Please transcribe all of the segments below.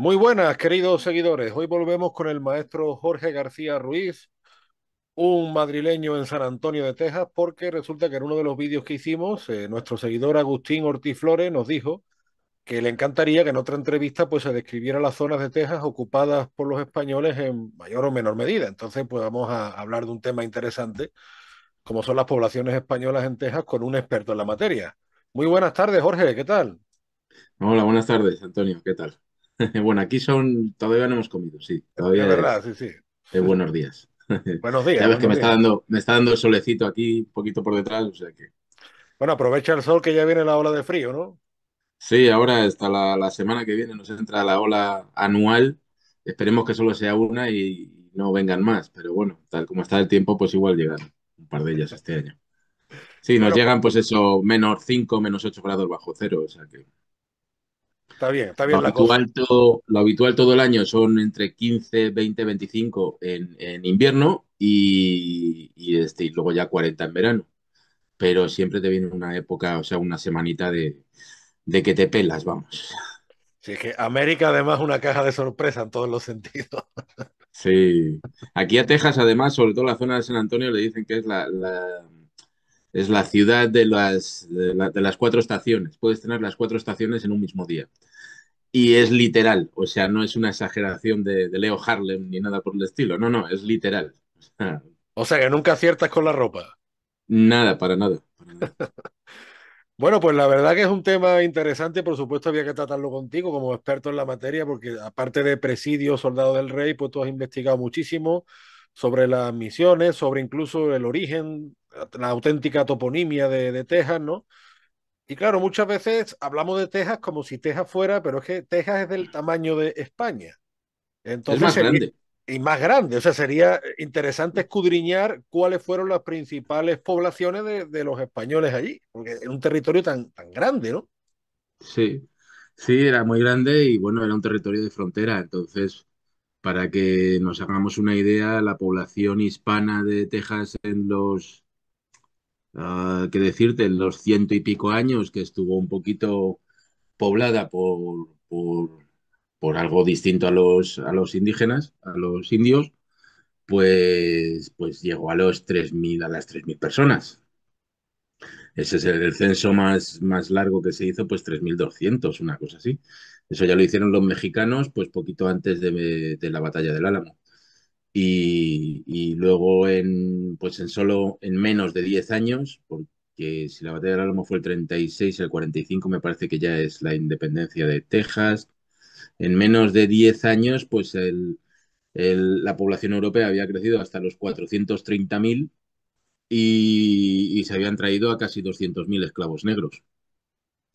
Muy buenas, queridos seguidores. Hoy volvemos con el maestro Jorge García Ruiz, un madrileño en San Antonio de Texas, porque resulta que en uno de los vídeos que hicimos, eh, nuestro seguidor Agustín Ortiz Flores nos dijo que le encantaría que en otra entrevista pues, se describiera las zonas de Texas ocupadas por los españoles en mayor o menor medida. Entonces, pues vamos a hablar de un tema interesante, como son las poblaciones españolas en Texas, con un experto en la materia. Muy buenas tardes, Jorge, ¿qué tal? Hola, buenas tardes, Antonio, ¿qué tal? bueno, aquí son, todavía no hemos comido, sí. Todavía es verdad, sí, sí. buenos días. Buenos días. Ya ves que me está, dando, me está dando el solecito aquí, un poquito por detrás, o sea que... Bueno, aprovecha el sol que ya viene la ola de frío, ¿no? Sí, ahora hasta la, semana que viene nos entra la ola anual. Esperemos que solo sea una y no vengan más, pero bueno, tal como está el tiempo, pues igual llegan un par de ellas este año. Sí, nos pues llegan pues eso, menos 5, menos 8 grados bajo cero, o sea que... Está bien, está bien lo la habitual Todo, lo habitual todo el año son entre 15, 20, 25 en, invierno y, y, este, y luego ya 40 en verano. Pero siempre te viene una época, o sea, una semanita de, de que te pelas, vamos. Sí, que América además es una caja de sorpresa en todos los sentidos. Sí, aquí a Texas además, sobre todo la zona de San Antonio, le dicen que es la es la ciudad de las, de, las cuatro estaciones. Puedes tener las cuatro estaciones en un mismo día. Y es literal, o sea, no es una exageración de, Leo Harlem ni nada por el estilo. No, no, es literal. o sea, que nunca aciertas con la ropa. nada. Para nada. Bueno, pues la verdad que es un tema interesante, por supuesto había que tratarlo contigo como experto en la materia, porque aparte de presidio, soldado del rey, pues tú has investigado muchísimo sobre las misiones, sobre incluso el origen la auténtica toponimia de, Texas, ¿no? Y claro, muchas veces hablamos de Texas como si Texas fuera, pero es que Texas es del tamaño de España. Entonces, es más grande. Y más grande. O sea, sería eh, interesante escudriñar cuáles fueron las principales poblaciones de, los españoles allí, porque es un territorio tan, tan grande, ¿no? Sí, sí, era muy grande y bueno, era un territorio de frontera. Entonces, para que nos hagamos una idea, la población hispana de Texas en los Ah, que decirte, en los ciento y pico años que estuvo un poquito poblada por, por, algo distinto a los, a los indígenas, a los indios, pues, pues llegó a, los 3000 a las 3.000 personas. Ese es el censo más, más largo que se hizo, pues 3.200, una cosa así. Eso ya lo hicieron los mexicanos, pues poquito antes de la batalla del Álamo. Y, luego en, pues en solo en menos de 10 años, porque si la batalla del Alamo fue el 36, el 45 me parece que ya es la independencia de Texas, en menos de 10 años pues la población europea había crecido hasta los 430.000 y, y se habían traído a casi 200.000 esclavos negros.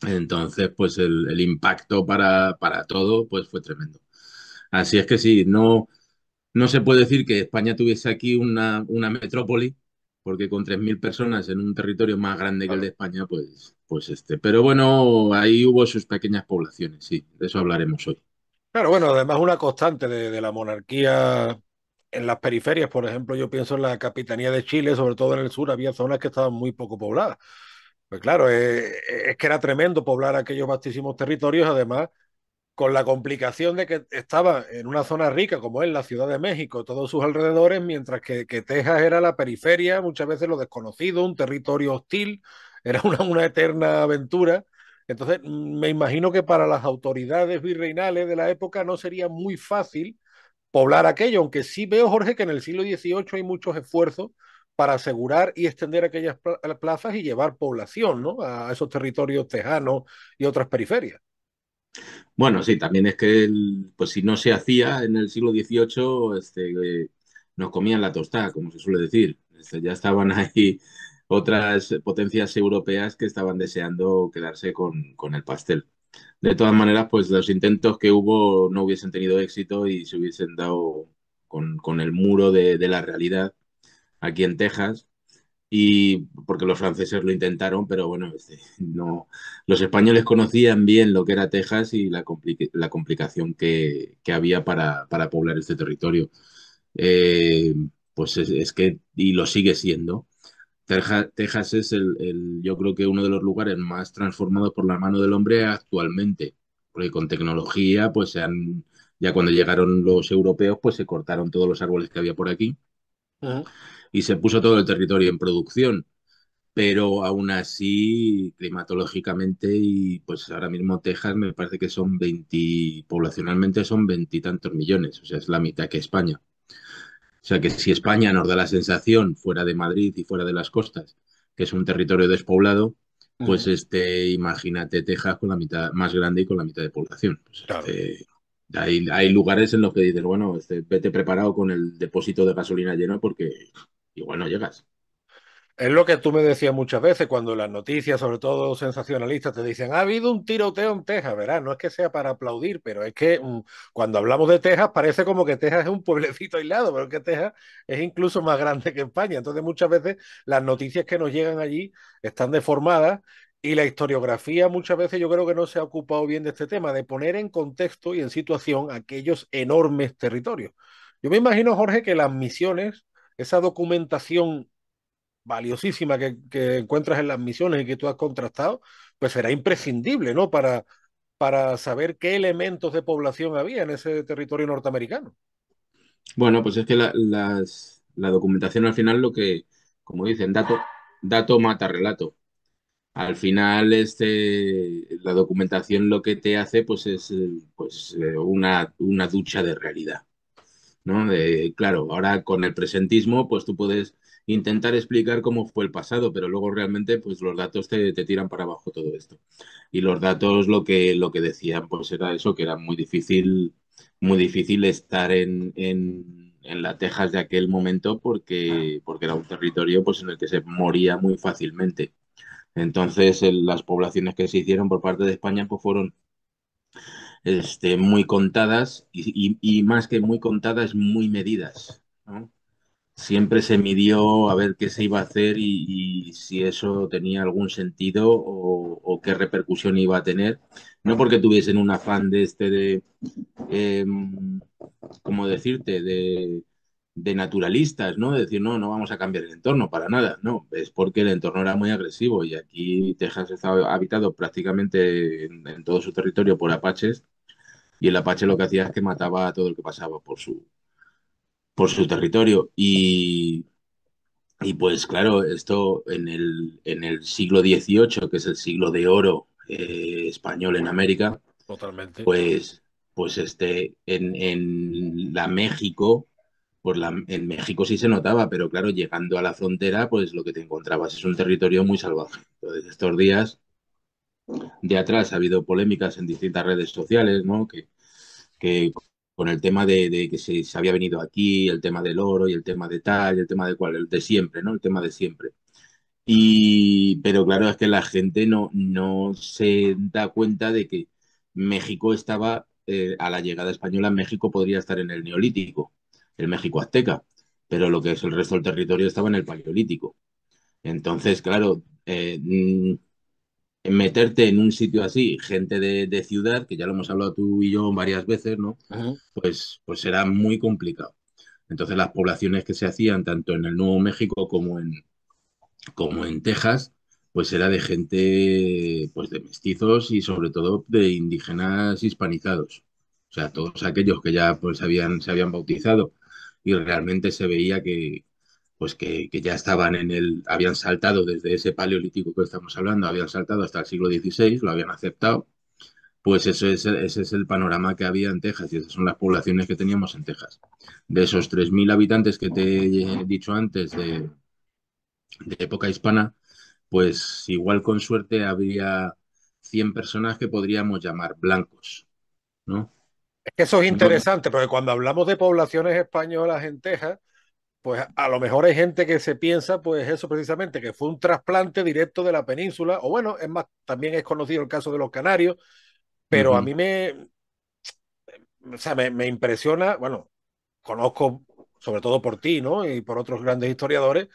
Entonces pues el, impacto para, para todo pues fue tremendo. Así es que sí, no no se puede decir que España tuviese aquí una, una metrópoli, porque con 3.000 personas en un territorio más grande que el de España, pues, pues este. Pero bueno, ahí hubo sus pequeñas poblaciones, sí, de eso hablaremos hoy. Claro, bueno, además una constante de, la monarquía en las periferias, por ejemplo, yo pienso en la capitanía de Chile, sobre todo en el sur, había zonas que estaban muy poco pobladas. Pues claro, eh, es que era tremendo poblar aquellos vastísimos territorios, además con la complicación de que estaba en una zona rica como es la Ciudad de México, todos sus alrededores, mientras que, que Texas era la periferia, muchas veces lo desconocido, un territorio hostil, era una, una eterna aventura. Entonces, me imagino que para las autoridades virreinales de la época no sería muy fácil poblar aquello, aunque sí veo, Jorge, que en el siglo XVIII hay muchos esfuerzos para asegurar y extender aquellas plazas y llevar población ¿no? a esos territorios tejanos y otras periferias. Bueno, sí, también es que pues si no se hacía en el siglo XVIII, este, nos comían la tostada, como se suele decir. Este, ya estaban ahí otras potencias europeas que estaban deseando quedarse con, el pastel. De todas maneras, pues los intentos que hubo no hubiesen tenido éxito y se hubiesen dado con, el muro de, de la realidad aquí en Texas, y porque los franceses lo intentaron, pero bueno, este, no. Los españoles conocían bien lo que era Texas y la, la complicación que, que había para, para, poblar este territorio. Eh, pues es, que, y lo sigue siendo. Texas, es el, el, yo creo que uno de los lugares más transformados por la mano del hombre actualmente, porque con tecnología, pues se han, ya cuando llegaron los europeos, pues se cortaron todos los árboles que había por aquí y se puso todo el territorio en producción. Pero aún así, climatológicamente, y pues ahora mismo Texas me parece que son 20, poblacionalmente son veintitantos millones, o sea, es la mitad que España. O sea que si España nos da la sensación fuera de Madrid y fuera de las costas, que es un territorio despoblado, pues este, imagínate Texas con la mitad más grande y con la mitad de población. Eh, hay, lugares en los que dices, bueno, este, vete preparado con el depósito de gasolina lleno porque y bueno llegas. Es lo que tú me decías muchas veces cuando las noticias, sobre todo sensacionalistas, te dicen, ha habido un tiroteo en Texas, ¿verdad? No es que sea para aplaudir, pero es que mm, cuando hablamos de Texas parece como que Texas es un pueblecito aislado, pero que Texas es incluso más grande que España. Entonces muchas veces las noticias que nos llegan allí están deformadas y la historiografía muchas veces yo creo que no se ha ocupado bien de este tema, de poner en contexto y en situación aquellos enormes territorios. Yo me imagino, Jorge, que las misiones esa documentación valiosísima que, encuentras en las misiones y que tú has contrastado, pues será imprescindible, ¿no? Para, para saber qué elementos de población había en ese territorio norteamericano. Bueno, pues es que la, la documentación al final lo que, como dicen, dato, dato mata relato. Al final, este, la documentación lo que te hace pues es pues, eh, una, una ducha de realidad. ¿no? De, claro, ahora con el presentismo, pues tú puedes intentar explicar cómo fue el pasado, pero luego realmente pues los datos te, tiran para abajo todo esto. Y los datos lo que, lo que decían pues era eso, que era muy difícil, muy difícil estar en, la Texas de aquel momento porque, porque era un territorio pues en el que se moría muy fácilmente. Entonces las poblaciones que se hicieron por parte de España pues fueron este, muy contadas y, y, más que muy contadas, muy medidas. Siempre se midió a ver qué se iba a hacer y, si eso tenía algún sentido o, qué repercusión iba a tener. No porque tuviesen un afán de este de, em, ¿cómo decirte?, de, de naturalistas, ¿no? De decir, no, no vamos a cambiar el entorno para nada. No, es porque el entorno era muy agresivo y aquí Texas estaba habitado prácticamente en todo su territorio por apaches y el Apache lo que hacía es que mataba a todo el que pasaba por su, por su territorio. Y, y pues claro, esto en el, siglo XVIII, que es el siglo de oro eh, español en América, Totalmente. pues, pues este, en, la México, la, en México sí se notaba, pero claro, llegando a la frontera, pues lo que te encontrabas es un territorio muy salvaje. Entonces, estos días de atrás ha habido polémicas en distintas redes sociales, ¿no? Que, que con el tema de, que se, había venido aquí, el tema del oro y el tema de tal, y el tema de cuál, el de siempre, ¿no? El tema de siempre. Y, pero claro, es que la gente no, no se da cuenta de que México estaba, eh, a la llegada española, México podría estar en el neolítico, el México azteca, pero lo que es el resto del territorio estaba en el paleolítico. Entonces, claro, eh, mm, meterte en un sitio así, gente de, ciudad, que ya lo hemos hablado tú y yo varias veces, ¿no? Pues, pues era muy complicado. Entonces las poblaciones que se hacían tanto en el Nuevo México como en, como en Texas, pues era de gente, pues de mestizos y sobre todo de indígenas hispanizados. O sea, todos aquellos que ya pues habían, se habían bautizado y realmente se veía que, pues que, ya estaban en el, habían saltado desde ese paleolítico que estamos hablando, habían saltado hasta el siglo XVI, lo habían aceptado, pues eso es, ese es el panorama que había en Texas y esas son las poblaciones que teníamos en Texas. De esos 3.000 habitantes que te he dicho antes de, de época hispana, pues igual con suerte habría 100 personas que podríamos llamar blancos, ¿no? eso es interesante, porque cuando hablamos de poblaciones españolas en Texas, pues a lo mejor hay gente que se piensa, pues eso precisamente, que fue un trasplante directo de la península, o bueno, es más, también es conocido el caso de los canarios, pero a mí me, o sea, me, me, impresiona, bueno, conozco sobre todo por ti, ¿no? Y por otros grandes historiadores,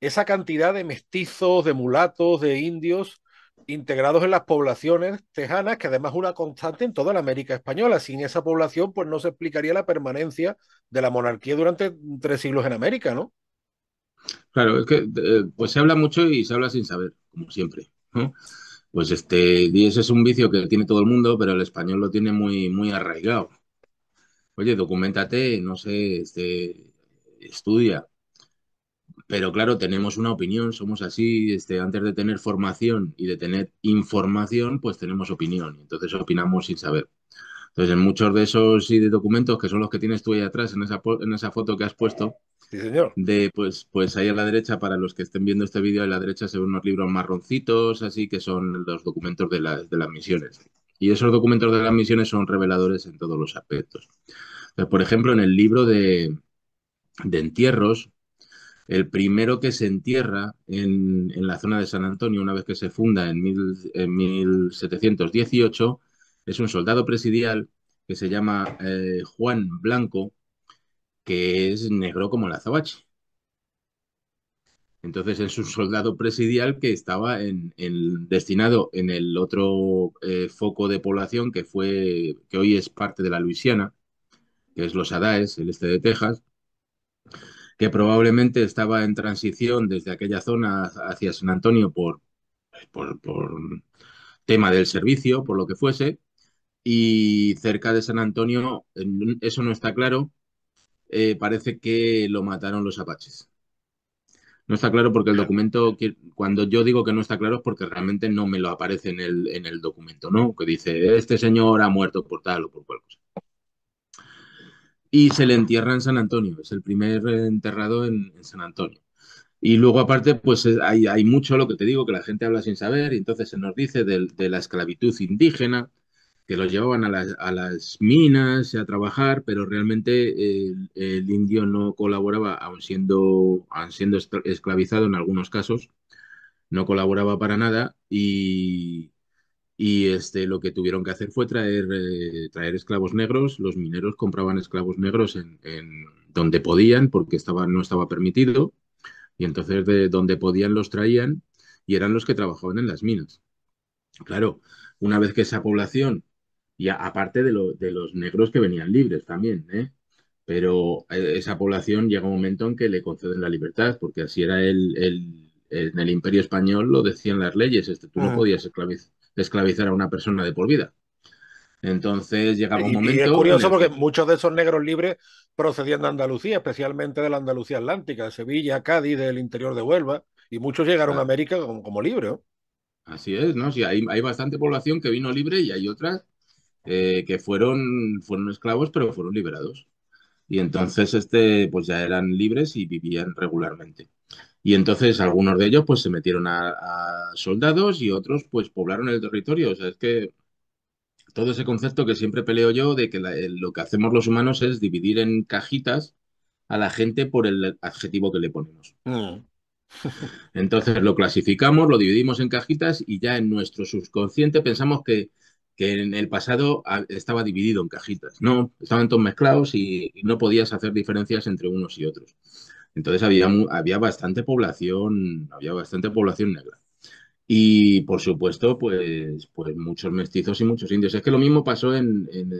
esa cantidad de mestizos, de mulatos, de indios integrados en las poblaciones tejanas, que además es una constante en toda la América española. Sin esa población, pues no se explicaría la permanencia de la monarquía durante tres siglos en América, ¿no? Claro, es que eh, pues se habla mucho y se habla sin saber, como siempre. Pues este, ese es un vicio que tiene todo el mundo, pero el español lo tiene muy, muy arraigado. Oye, documentate, no sé, este, estudia, pero claro, tenemos una opinión, somos así, este, antes de tener formación y de tener información, pues tenemos opinión, entonces opinamos sin saber. Entonces, en muchos de esos y de documentos, que son los que tienes tú ahí atrás, en esa, en esa foto que has puesto, pues, pues ahí a la derecha, para los que estén viendo este vídeo, a la derecha se ven unos libros marroncitos, así que son los documentos de, las misiones. Y esos documentos de las misiones son reveladores en todos los aspectos. por ejemplo, en el libro de, de entierros, el primero que se entierra en, la zona de San Antonio, una vez que se funda en, 1718, es un soldado presidial que se llama eh, Juan Blanco, que es negro como la azabache. Entonces es un soldado presidial que estaba destinado en el otro eh, foco de población que fue que hoy es parte de la Luisiana, que es los Adaes, el este de Texas, que probablemente estaba en transición desde aquella zona hacia San Antonio por, por, tema del servicio, por lo que fuese, y cerca de San Antonio, eso no está claro, eh, parece que lo mataron los apaches. No está claro porque el documento, cuando yo digo que no está claro es porque realmente no me lo aparece en el, en el documento, ¿no? Que dice, este señor ha muerto por tal o por cual cosa y se le entierra en San Antonio, es el primer enterrado en, San Antonio. Y luego aparte, pues hay, hay, mucho lo que te digo, que la gente habla sin saber, y entonces se nos dice de, la esclavitud indígena, que los llevaban a las, a las minas a trabajar, pero realmente el, el indio no colaboraba, aun siendo, aun siendo esclavizado en algunos casos, no colaboraba para nada y, y este, lo que tuvieron que hacer fue traer, eh, traer esclavos negros. Los mineros compraban esclavos negros en, donde podían, porque estaba, no estaba permitido. Y entonces de donde podían los traían y eran los que trabajaban en las minas. Claro, una vez que esa población, y aparte de, los negros que venían libres también, ¿eh? pero eh, esa población llega un momento en que le conceden la libertad, porque así era el, el en el Imperio Español lo decían las leyes, este, tú no podías esclavizar esclavizar a una persona de por vida. Entonces llegaba un momento. es curioso porque muchos de esos negros libres procedían de Andalucía, especialmente de la Andalucía Atlántica, de Sevilla, Cádiz, del interior de Huelva, y muchos llegaron a América como, como libres. Así es, ¿no? Sí, hay, bastante población que vino libre y hay otras eh, que fueron, fueron esclavos, pero fueron liberados. Y entonces, este, pues ya eran libres y vivían regularmente. Y entonces algunos de ellos pues se metieron a, soldados y otros pues poblaron el territorio. O sea, es que todo ese concepto que siempre peleo yo de que lo que hacemos los humanos es dividir en cajitas a la gente por el adjetivo que le ponemos. Mm. Entonces lo clasificamos, lo dividimos en cajitas y ya en nuestro subconsciente pensamos que, en el pasado estaba dividido en cajitas. No, estaban todos mezclados y no podías hacer diferencias entre unos y otros. Entonces había, había bastante población, había bastante población negra. Y por supuesto, pues, pues muchos mestizos y muchos indios. Es que lo mismo pasó en, en,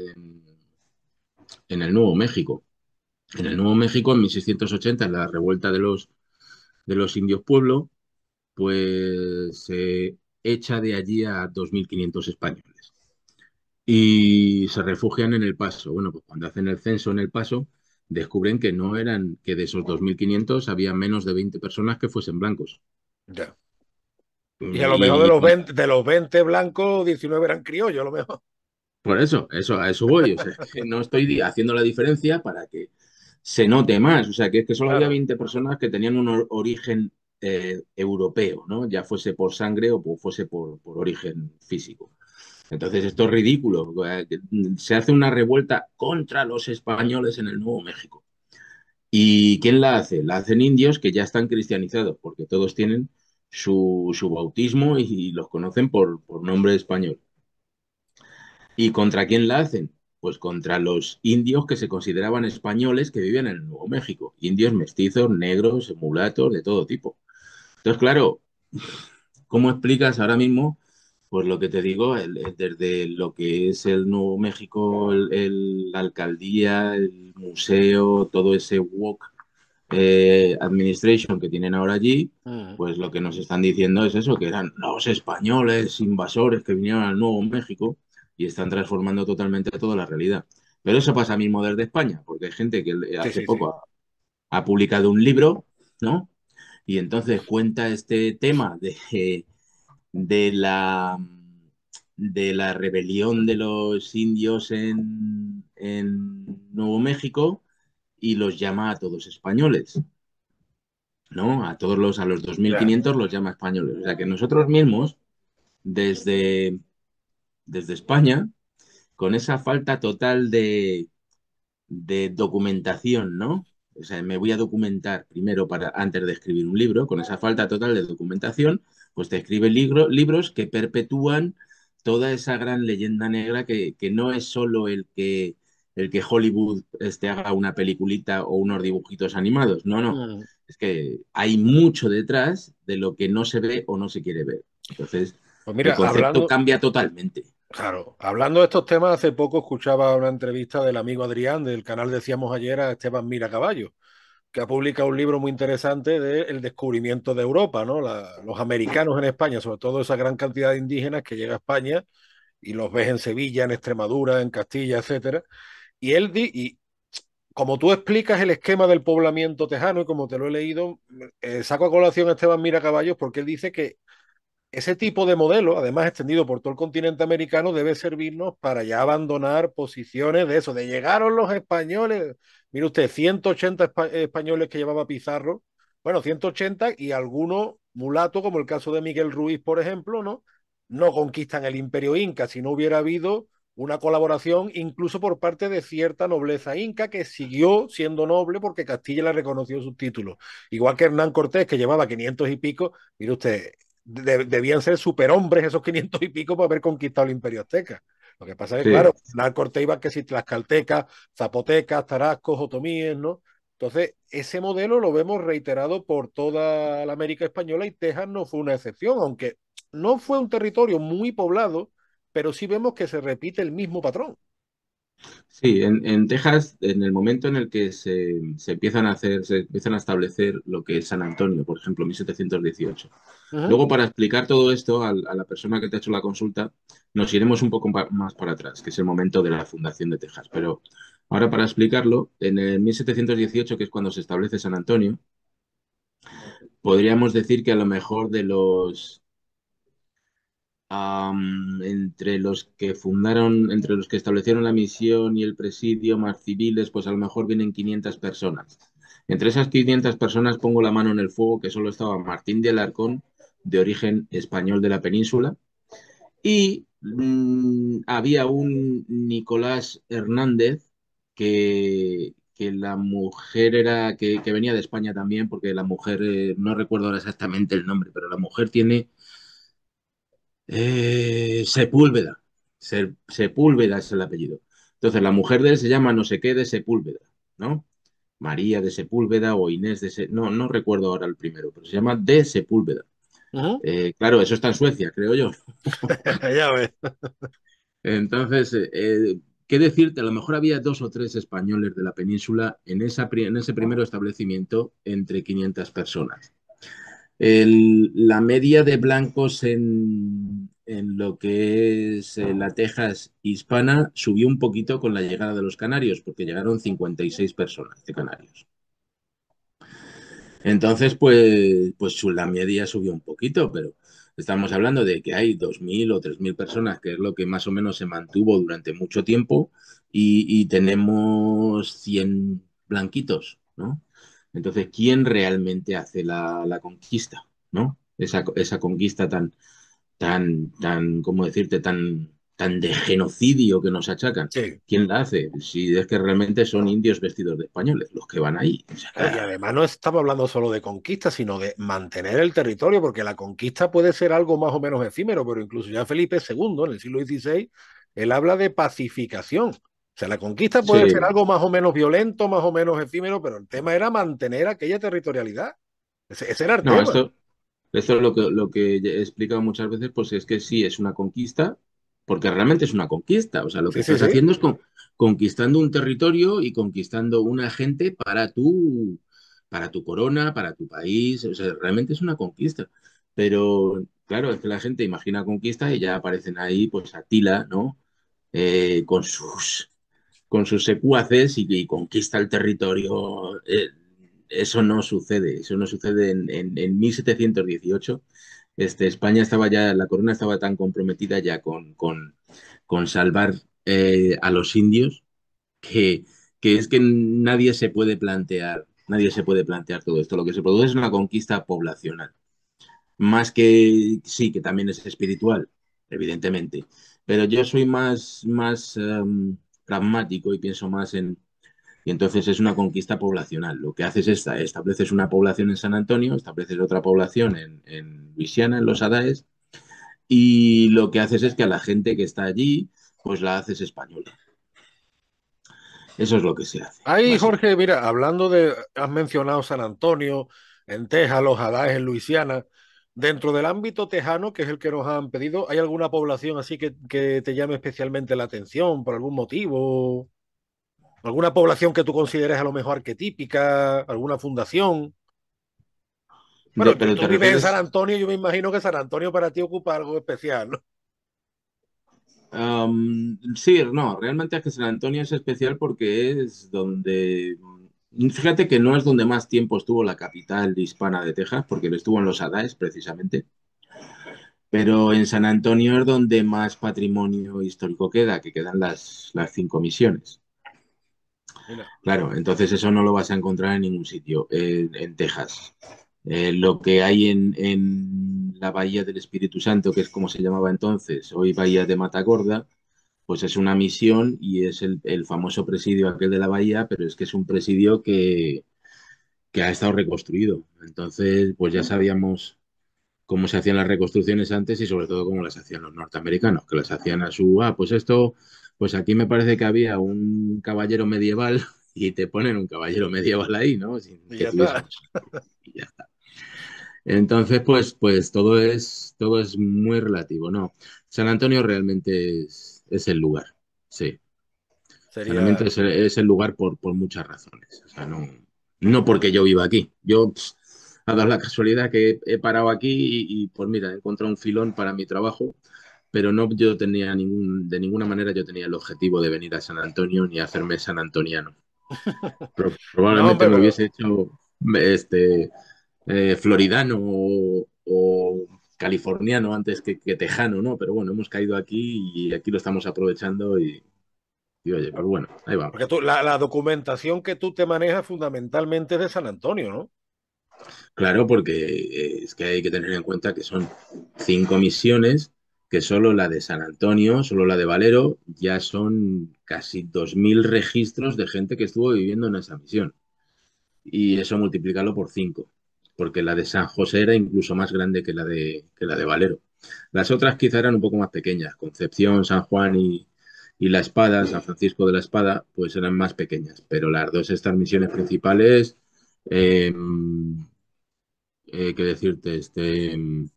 el Nuevo México. En el Nuevo México, en 1680, en la revuelta de los, de los indios pueblo, pues se echa de allí a 2.500 españoles. Y se refugian en El Paso. Bueno, pues cuando hacen el censo en El Paso, descubren que no eran, que de esos 2.500 había menos de 20 personas que fuesen blancos. Ya. Y a lo mejor de los 20, de los 20 blancos, 19 eran criollos, a lo mejor. Por eso, eso, a eso voy. no estoy haciendo la diferencia para que se note más. O sea, que es que solo había 20 personas que tenían un origen eh, europeo, ¿no? Ya fuese por sangre o fuese por origen físico. Entonces esto es ridículo. Se hace una revuelta contra los españoles en el Nuevo México. ¿Y quién la hace? La hacen indios que ya están cristianizados, porque todos tienen su, su bautismo y, los conocen por, por nombre español. ¿Y contra quién la hacen? Pues contra los indios que se consideraban españoles que vivían en el Nuevo México. Indios mestizos, negros, mulatos, de todo tipo. Entonces, claro, ¿cómo explicas ahora mismo pues lo que te digo, desde lo que es el Nuevo México, la alcaldía, el museo, todo ese walk eh, administration que tienen ahora allí, mm. pues lo que nos están diciendo es eso, que eran los españoles invasores que vinieron al Nuevo México y están transformando totalmente toda la realidad. Pero eso pasa mismo desde España, porque hay gente que hace poco ha, publicado un libro, ¿no? Y entonces cuenta este tema de, de la, de la rebelión de los indios en, Nuevo México y los llama a todos españoles. ¿no? A todos los, a los 2.500 los llama españoles. O sea que nosotros mismos, desde, desde España, con esa falta total de, de, documentación, ¿no? O sea, me voy a documentar primero para, antes de escribir un libro, con esa falta total de documentación, pues te escribe libros que perpetúan toda esa gran leyenda negra que, no es solo el que, el que Hollywood este, haga una peliculita o unos dibujitos animados, no, no. Es que hay mucho detrás de lo que no se ve o no se quiere ver. Entonces, pues mira, el concepto cambia totalmente. Claro, hablando de estos temas, hace poco escuchaba una entrevista del amigo Adrián del canal Decíamos Ayer a Esteban Mira Caballo que ha publicado un libro muy interesante de El descubrimiento de Europa, ¿no? los americanos en España, sobre todo esa gran cantidad de indígenas que llega a España y los ves en Sevilla, en Extremadura, en Castilla, etcétera. Y él y como tú explicas el esquema del poblamiento tejano y como te lo he leído, eh, saco a colación a Esteban Mira porque él dice que ese tipo de modelo, además extendido por todo el continente americano, debe servirnos para ya abandonar posiciones de eso, de llegaron los españoles. Mire usted, 180 españoles que llevaba Pizarro, bueno, 180 y algunos mulatos, como el caso de Miguel Ruiz, por ejemplo, ¿no? No conquistan el imperio inca si no hubiera habido una colaboración incluso por parte de cierta nobleza inca que siguió siendo noble porque Castilla le reconoció sus títulos. Igual que Hernán Cortés, que llevaba 500 y pico, mire usted, debían ser superhombres esos 500 y pico para haber conquistado el imperio azteca. Lo que pasa es que, claro, la corte iba que si tlaxcaltecas, zapotecas, tarascos, otomíes, ¿no? Entonces, ese modelo lo vemos reiterado por toda la América española y Texas no fue una excepción, aunque no fue un territorio muy poblado, pero sí vemos que se repite el mismo patrón. Sí, en, Texas, en el momento en el que se, empiezan a hacer, se empiezan a establecer lo que es San Antonio, por ejemplo, 1718. Luego, para explicar todo esto a, la persona que te ha hecho la consulta, nos iremos un poco más para atrás, que es el momento de la fundación de Texas. Pero ahora, para explicarlo, en el 1718, que es cuando se establece San Antonio, podríamos decir que a lo mejor de los entre los que fundaron, entre los que establecieron la misión y el presidio, más civiles, pues a lo mejor vienen 500 personas. Entre esas 500 personas pongo la mano en el fuego que solo estaba Martín de Alarcón, de origen español de la península, y mm, había un Nicolás Hernández que, la mujer era que, venía de España también, porque la mujer, eh, no recuerdo exactamente el nombre, pero la mujer tiene eh, Sepúlveda. Sepúlveda es el apellido. Entonces, la mujer de él se llama no sé qué de Sepúlveda, ¿no? María de Sepúlveda o Inés de Sepúlveda. No, no recuerdo ahora el primero, pero se llama de Sepúlveda. Eh, claro, eso está en Suecia, creo yo. ya ves. Entonces, eh, ¿qué decirte? A lo mejor había dos o tres españoles de la península en, esa, en ese primer establecimiento entre 500 personas la media de blancos en, lo que es eh, la Texas hispana subió un poquito con la llegada de los canarios, porque llegaron 56 personas de canarios. Entonces, pues, pues la media subió un poquito, pero estamos hablando de que hay 2.000 o 3.000 personas, que es lo que más o menos se mantuvo durante mucho tiempo, y, y tenemos 100 blanquitos, ¿no? Entonces, ¿quién realmente hace la, conquista? ¿No? Esa, conquista tan, tan, tan, ¿cómo decirte? Tan, tan de genocidio que nos achacan. ¿Quién la hace? Si es que realmente son indios vestidos de españoles los que van ahí. y además no estamos hablando solo de conquista, sino de mantener el territorio, porque la conquista puede ser algo más o menos efímero, pero incluso ya Felipe II, en el siglo XVI, él habla de pacificación. O sea, la conquista puede ser algo más o menos violento, más o menos efímero, pero el tema era mantener aquella territorialidad. Ese, era el tema. Esto, esto, es lo que, lo que he explicado muchas veces, pues es que sí, es una conquista, porque realmente es una conquista. O sea, lo que estás haciendo es conquistando un territorio y conquistando una gente para tu, para tu corona, para tu país. O sea, realmente es una conquista. Pero claro, es que la gente imagina conquista y ya aparecen ahí, pues Atila, ¿no? Eh, con sus con sus secuaces y, conquista el territorio. Eh, eso no sucede, eso no sucede en, 1718. Este, España estaba ya, la corona estaba tan comprometida ya con, salvar eh, a los indios que, es que nadie se puede plantear, nadie se puede plantear todo esto. Lo que se produce es una conquista poblacional. Más que sí, que también es espiritual, evidentemente. Pero yo soy más, más em, pragmático y pienso más en... Y entonces es una conquista poblacional. Lo que haces es esta, estableces una población en San Antonio, estableces otra población en, en Luisiana, en los Hadaes, y lo que haces es que a la gente que está allí, pues la haces española. Eso es lo que se hace. Ahí, Jorge, mira, hablando de, has mencionado San Antonio, en Texas, los Hadaes, en Luisiana, Dentro del ámbito tejano, que es el que nos han pedido, ¿hay alguna población así que, te llame especialmente la atención por algún motivo? ¿Alguna población que tú consideres a lo mejor arquetípica? ¿Alguna fundación? Bueno, pero tú, vives en San Antonio, yo me imagino que San Antonio para ti ocupa algo especial, ¿no? sí, no, realmente es que San Antonio es especial porque es donde Fíjate que no es donde más tiempo estuvo la capital hispana de Texas, porque lo estuvo en los Adaes precisamente, pero en San Antonio es donde más patrimonio histórico queda, que quedan las, las cinco misiones. Claro, entonces eso no lo vas a encontrar en ningún sitio, en Texas. Eh, lo que hay en, la Bahía del Espíritu Santo, que es como se llamaba entonces, hoy Bahía de Matagorda, pues es una misión y es el, famoso presidio aquel de la bahía, pero es que es un presidio que, ha estado reconstruido. Entonces, pues ya sabíamos cómo se hacían las reconstrucciones antes y sobre todo cómo las hacían los norteamericanos, que las hacían a su, ah, pues esto, pues aquí me parece que había un caballero medieval y te ponen un caballero medieval ahí, ¿no? Entonces, pues, pues todo es, todo es muy relativo, ¿no? San Antonio realmente es, es el lugar, sí. Realmente es el, es el, lugar por, por muchas razones. O sea, no, no porque yo viva aquí. Yo a ha dado la casualidad que he parado aquí y, pues mira, he encontrado un filón para mi trabajo, pero no yo tenía ningún, de ninguna manera yo tenía el objetivo de venir a San Antonio ni hacerme san antoniano. probablemente me hubiese hecho este eh, floridano o californiano antes que, que, tejano, ¿no? Pero bueno, hemos caído aquí y aquí lo estamos aprovechando y, oye, pues bueno, ahí vamos. Porque la, documentación que tú te manejas fundamentalmente es de San Antonio, ¿no? Claro, porque eh, es que hay que tener en cuenta que son cinco misiones, que solo la de San Antonio, solo la de Valero, ya son casi dos mil registros de gente que estuvo viviendo en esa misión. Y eso multiplicarlo por cinco porque la de San José era incluso más grande que la de, la de Valero. Las otras quizá eran un poco más pequeñas, Concepción, San Juan y, La Espada, San Francisco de la Espada, pues eran más pequeñas, pero las dos estas misiones principales, em, eh, que decirte, este, em,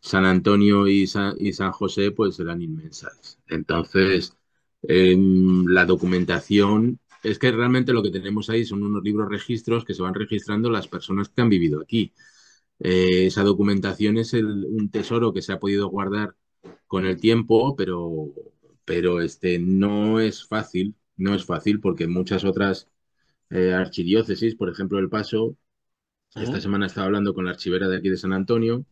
San Antonio y San, y San José, pues eran inmensas. Entonces, em, la documentación es que realmente lo que tenemos ahí son unos libros registros que se van registrando las personas que han vivido aquí. Eh, esa documentación es un tesoro que se ha podido guardar con el tiempo, pero, pero este, no es fácil, no es fácil porque muchas otras eh, archidiócesis, por ejemplo El Paso, esta semana estaba hablando con la archivera de aquí de San Antonio,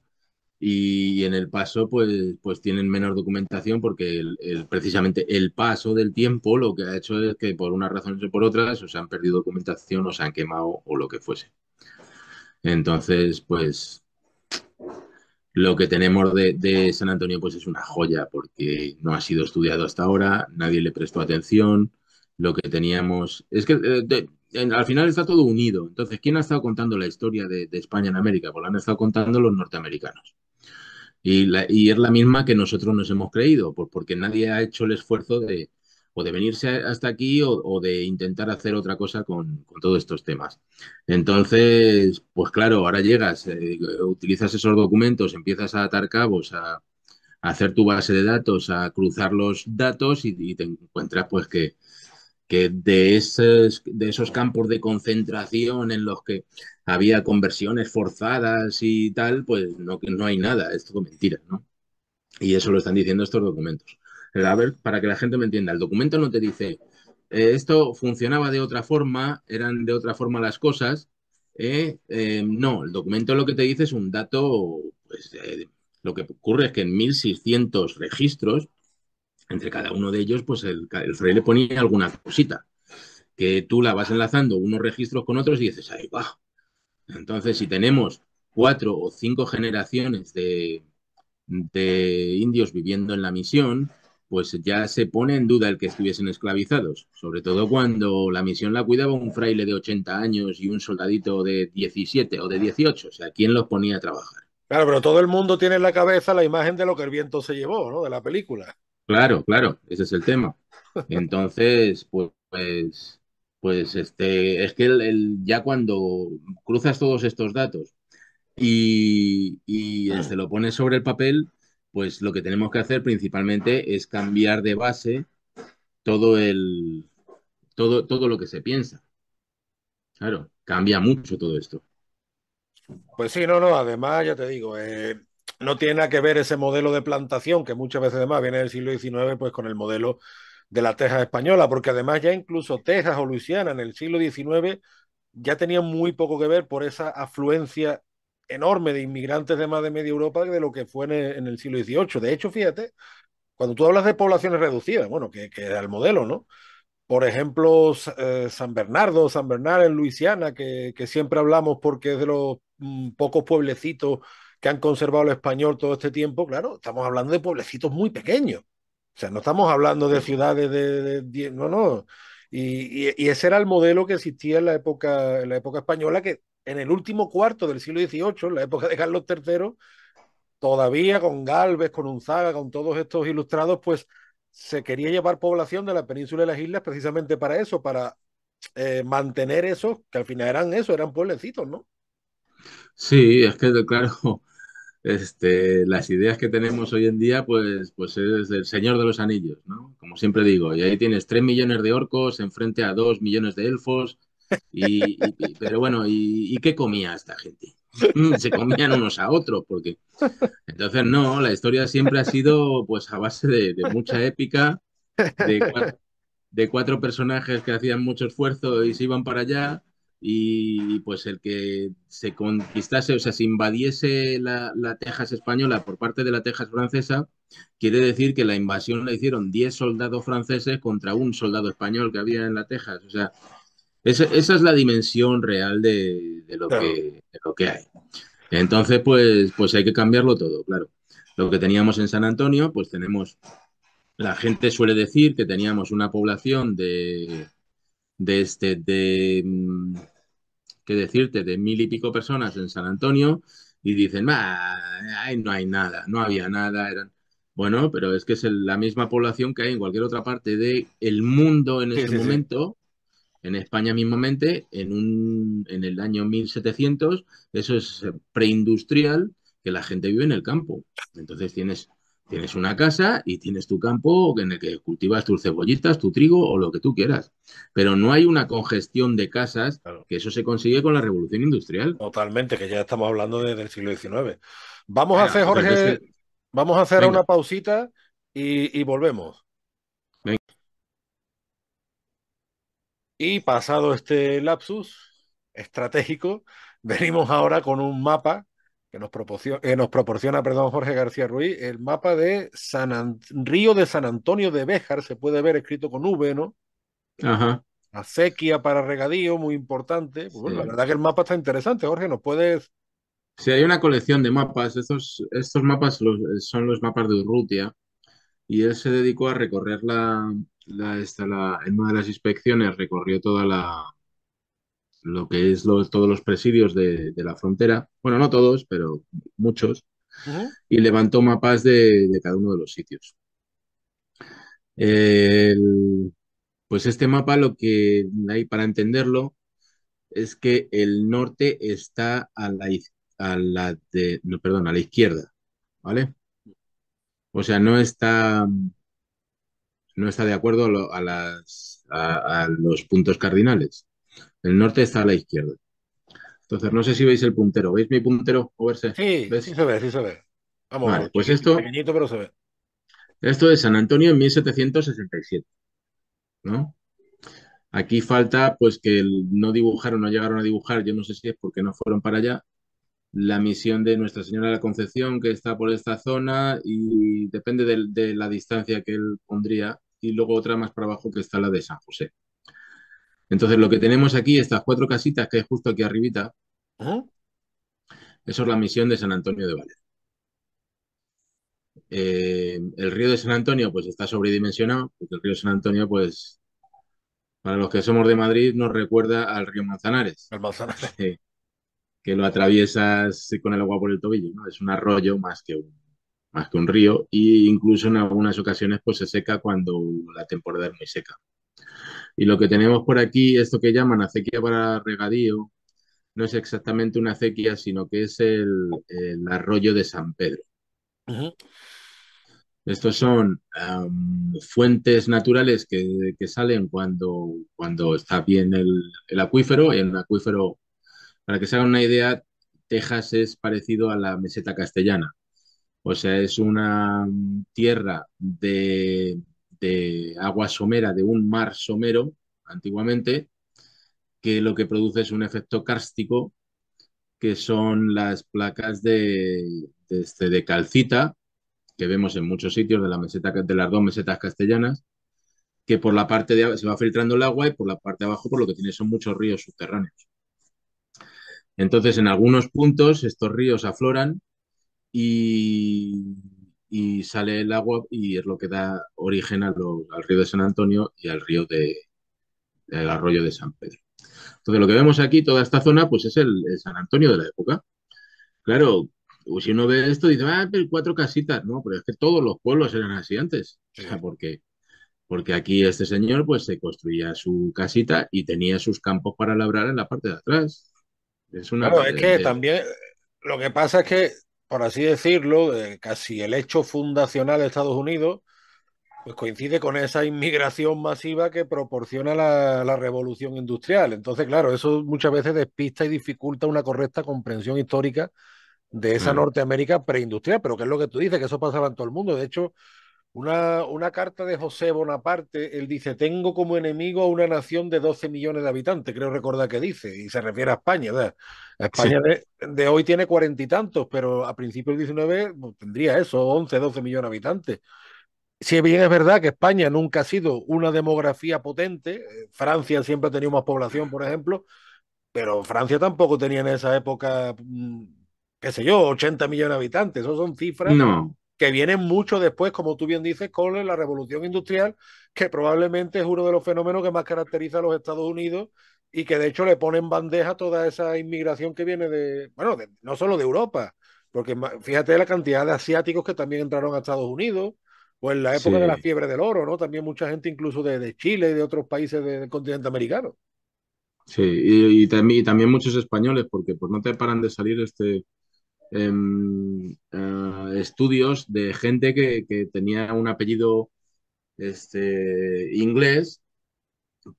y en el paso pues, pues tienen menos documentación porque el, precisamente el paso del tiempo lo que ha hecho es que por unas razones o por otras o se han perdido documentación o se han quemado o lo que fuese. Entonces, pues lo que tenemos de, San Antonio pues es una joya porque no ha sido estudiado hasta ahora, nadie le prestó atención, lo que teníamos... Es que eh, al final está todo unido. Entonces, ¿quién ha estado contando la historia de, de España en América? Pues la han estado contando los norteamericanos. Y, es la misma que nosotros nos hemos creído, porque nadie ha hecho el esfuerzo de, o de venirse hasta aquí o, de intentar hacer otra cosa con, todos estos temas. Entonces, pues claro, ahora llegas, eh, utilizas esos documentos, empiezas a atar cabos, a, hacer tu base de datos, a cruzar los datos y te encuentras pues que, que de esos, de esos campos de concentración en los que había conversiones forzadas y tal, pues no, no hay nada, es todo mentira, ¿no? Y eso lo están diciendo estos documentos. A ver, para que la gente me entienda, el documento no te dice, eh, esto funcionaba de otra forma, eran de otra forma las cosas, eh, eh, no, el documento lo que te dice es un dato, pues lo que ocurre es que en 1600 registros entre cada uno de ellos, pues el, fraile ponía alguna cosita, que tú la vas enlazando unos registros con otros y dices, ahí va. Entonces, si tenemos cuatro o cinco generaciones de, de indios viviendo en la misión, pues ya se pone en duda el que estuviesen esclavizados, sobre todo cuando la misión la cuidaba un fraile de 80 años y un soldadito de 17 o de 18, o sea, ¿quién los ponía a trabajar? Claro, pero todo el mundo tiene en la cabeza la imagen de lo que el viento se llevó, ¿no? De la película. Claro, claro, ese es el tema. Entonces, pues, pues, pues este, es que el, ya cuando cruzas todos estos datos y, ah. se lo pones sobre el papel, pues lo que tenemos que hacer principalmente es cambiar de base todo el todo, todo lo que se piensa. Claro, cambia mucho todo esto. Pues sí, no, no, además ya te digo, eh, no tiene nada que ver ese modelo de plantación, que muchas veces además viene del siglo XIX, pues con el modelo de la Texas española, porque además ya incluso Texas o Luisiana en el siglo XIX ya tenían muy poco que ver por esa afluencia enorme de inmigrantes de más de media Europa de lo que fue en el, siglo XVIII. De hecho, fíjate, cuando tú hablas de poblaciones reducidas, bueno, que, que era el modelo, ¿no? Por ejemplo, eh, San Bernardo, San Bernardo en Luisiana, que, siempre hablamos porque es de los mm, pocos pueblecitos que han conservado el español todo este tiempo, claro, estamos hablando de pueblecitos muy pequeños. O sea, no estamos hablando de ciudades de, no, no. Y, ese era el modelo que existía en la época, en la época española, que en el último cuarto del siglo XVIII, en la época de Carlos III, todavía con Galvez, con Unzaga, con todos estos ilustrados, pues se quería llevar población de la península y las islas precisamente para eso, para eh, mantener esos, que al final eran eso, eran pueblecitos, ¿no? Sí, es que, claro, este, las ideas que tenemos hoy en día, pues, pues es el Señor de los Anillos, ¿no? Como siempre digo, y ahí tienes tres millones de orcos enfrente a dos millones de elfos, y, pero bueno, ¿y, qué comía esta gente? Se comían unos a otros, porque... Entonces, no, la historia siempre ha sido pues a base de, mucha épica, de de cuatro personajes que hacían mucho esfuerzo y se iban para allá, y, pues el que se conquistase, o sea, se invadiese la, la, Texas española por parte de la Texas francesa, quiere decir que la invasión la hicieron 10 soldados franceses contra un soldado español que había en la Texas. O sea, esa, es la dimensión real de, lo, que, lo que hay. Entonces, pues, pues hay que cambiarlo todo, claro. Lo que teníamos en San Antonio, pues tenemos, la gente suele decir que teníamos una población de, de, este, de mm, que decirte de mil y pico personas en San Antonio y dicen, no hay nada, no había nada, eran... Bueno, pero es que es la misma población que hay en cualquier otra parte del mundo en ese momento, en España mismamente, en, un, en el año 1700, eso es preindustrial, que la gente vive en el campo. Entonces tienes Tienes una casa y tienes tu campo en el que cultivas tus cebollitas, tu trigo o lo que tú quieras. Pero no hay una congestión de casas, que eso se consigue con la revolución industrial. Totalmente, que ya estamos hablando desde el siglo XIX. Eh, vamos a hacer, Jorge, vamos a hacer una pausita y, volvemos. Y pasado este lapsus estratégico, venimos ahora con un mapa que nos proporciona, eh, nos proporciona perdón, Jorge García Ruiz, el mapa de San Río de San Antonio de Béjar, se puede ver escrito con V, ¿no? Ajá. acequia para regadío, muy importante. Pues la verdad que el mapa está interesante, Jorge, ¿nos puedes...? Sí, hay una colección de mapas. Estos, estos mapas son los mapas de Urrutia. Y él se dedicó a recorrer la, la, en una de las inspecciones, recorrió toda la, lo que es todos los presidios de, la frontera, bueno, no todos, pero muchos, y levantó mapas de, cada uno de los sitios. pues este mapa lo que hay para entenderlo es que el norte está a la, no, perdón, a la izquierda, ¿vale? O sea, no está, no está de acuerdo las, a los puntos cardinales. El norte está a la izquierda. Entonces, no sé si veis el puntero. ¿Veis mi puntero Sí, sí se ve, sí se ve. Vamos, pues esto, pequeñito, pero se ve. Esto es San Antonio en 1767, Aquí falta, pues, que no dibujaron, no llegaron a dibujar, yo no sé si es porque no fueron para allá, la misión de Nuestra Señora de la Concepción, que está por esta zona, y depende de la distancia que él pondría, y luego otra más para abajo que está la de San José. Entonces lo que tenemos aquí, estas cuatro casitas que hay justo aquí arribita, ¿Ah? eso es la misión de San Antonio de Valle. Eh, el río de San Antonio pues está sobredimensionado, porque el río San Antonio pues para los que somos de Madrid nos recuerda al río Manzanares. Manzanares. Que, lo atraviesas con el agua por el tobillo, ¿no? Es un arroyo más que un, más que un río e incluso en algunas ocasiones pues se seca cuando la temporada es muy seca. Y lo que tenemos por aquí, esto que llaman acequia para regadío, no es exactamente una acequia, sino que es el, arroyo de San Pedro. Estos son fuentes naturales que, salen cuando, cuando está bien el, acuífero. acuífero. El acuífero, para que se hagan una idea, Texas es parecido a la meseta castellana. O sea, es una mm, tierra de agua somera, de un mar somero, antiguamente, que lo que produce es un efecto kárstico, que son las placas de, de, este, calcita, que vemos en muchos sitios de, la meseta, de las dos mesetas castellanas, que por la parte de se va filtrando el agua y por la parte de abajo, por lo que tiene son muchos ríos subterráneos. Entonces, en algunos puntos, estos ríos afloran y y sale el agua y es lo que da origen al río de San Antonio y al río de, del arroyo de San Pedro. Entonces lo que vemos aquí, toda esta zona, pues es el, San Antonio de la época. Claro, pues si uno ve esto, dice, ah, pero cuatro casitas, ¿no? Pero es que todos los pueblos eran así antes. O sea, porque, porque aquí este señor, pues se construía su casita y tenía sus campos para labrar en la parte de atrás. Es una. Claro, es que también lo que pasa es que por así decirlo, casi el hecho fundacional de Estados Unidos, pues coincide con esa inmigración masiva que proporciona la, revolución industrial. Entonces, claro, eso muchas veces despista y dificulta una correcta comprensión histórica de esa mm. Norteamérica preindustrial, pero ¿qué es lo que tú dices, que eso pasaba en todo el mundo. De hecho, una, carta de José Bonaparte, él dice, tengo como enemigo a una nación de 12 millones de habitantes, creo recordar que dice, y se refiere a España. España de, hoy tiene cuarenta y tantos, pero a principios del 19 pues, tendría eso, 11, 12 millones de habitantes. Si bien es verdad que España nunca ha sido una demografía potente, eh, Francia siempre ha tenido más población, por ejemplo, pero Francia tampoco tenía en esa época, mm, qué sé yo, 80 millones de habitantes, eso son cifras... No que vienen mucho después, como tú bien dices, con la revolución industrial, que probablemente es uno de los fenómenos que más caracteriza a los Estados Unidos y que de hecho le pone en bandeja toda esa inmigración que viene de, bueno, no solo de Europa, porque fíjate la cantidad de asiáticos que también entraron a Estados Unidos, o en la época de la fiebre del oro, ¿no? También mucha gente incluso de, Chile y de otros países del continente americano. Sí, y, también, y, también, muchos españoles, porque pues no te paran de salir este Em, estudios de gente que, tenía un apellido este, inglés,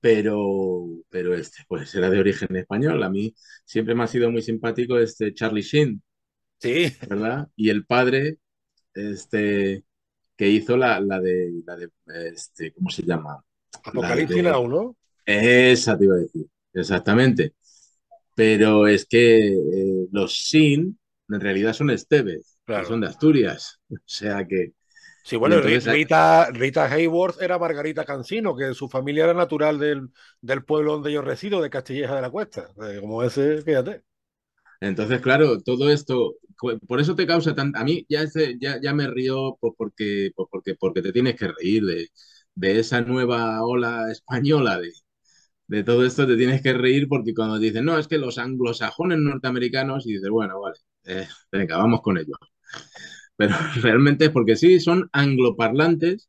pero, pero este, pues era de origen español. A mí siempre me ha sido muy simpático este Charlie Sheen. Sí. ¿Verdad? Y el padre, este, que hizo la, la de, la este, ¿cómo se llama? Apocalipsis Now, ¿no? Esa te iba a decir, exactamente. Pero es que eh, los Sin en realidad son Esteves, son de Asturias. O sea que. Sí, bueno, Rita, Rita Hayworth era Margarita Cancino, que su familia era natural del, del pueblo donde yo resido, de Castilleja de la Cuesta. Eh, como ese, fíjate. Entonces, claro, todo esto, por eso te causa tanto A mí ya, ya, ya me río porque, porque, porque te tienes que reír de, de esa nueva ola española de, de todo esto te tienes que reír porque cuando dicen, no, es que los anglosajones norteamericanos, y dices, bueno, vale, eh, venga, vamos con ellos. Pero realmente es porque sí, son angloparlantes,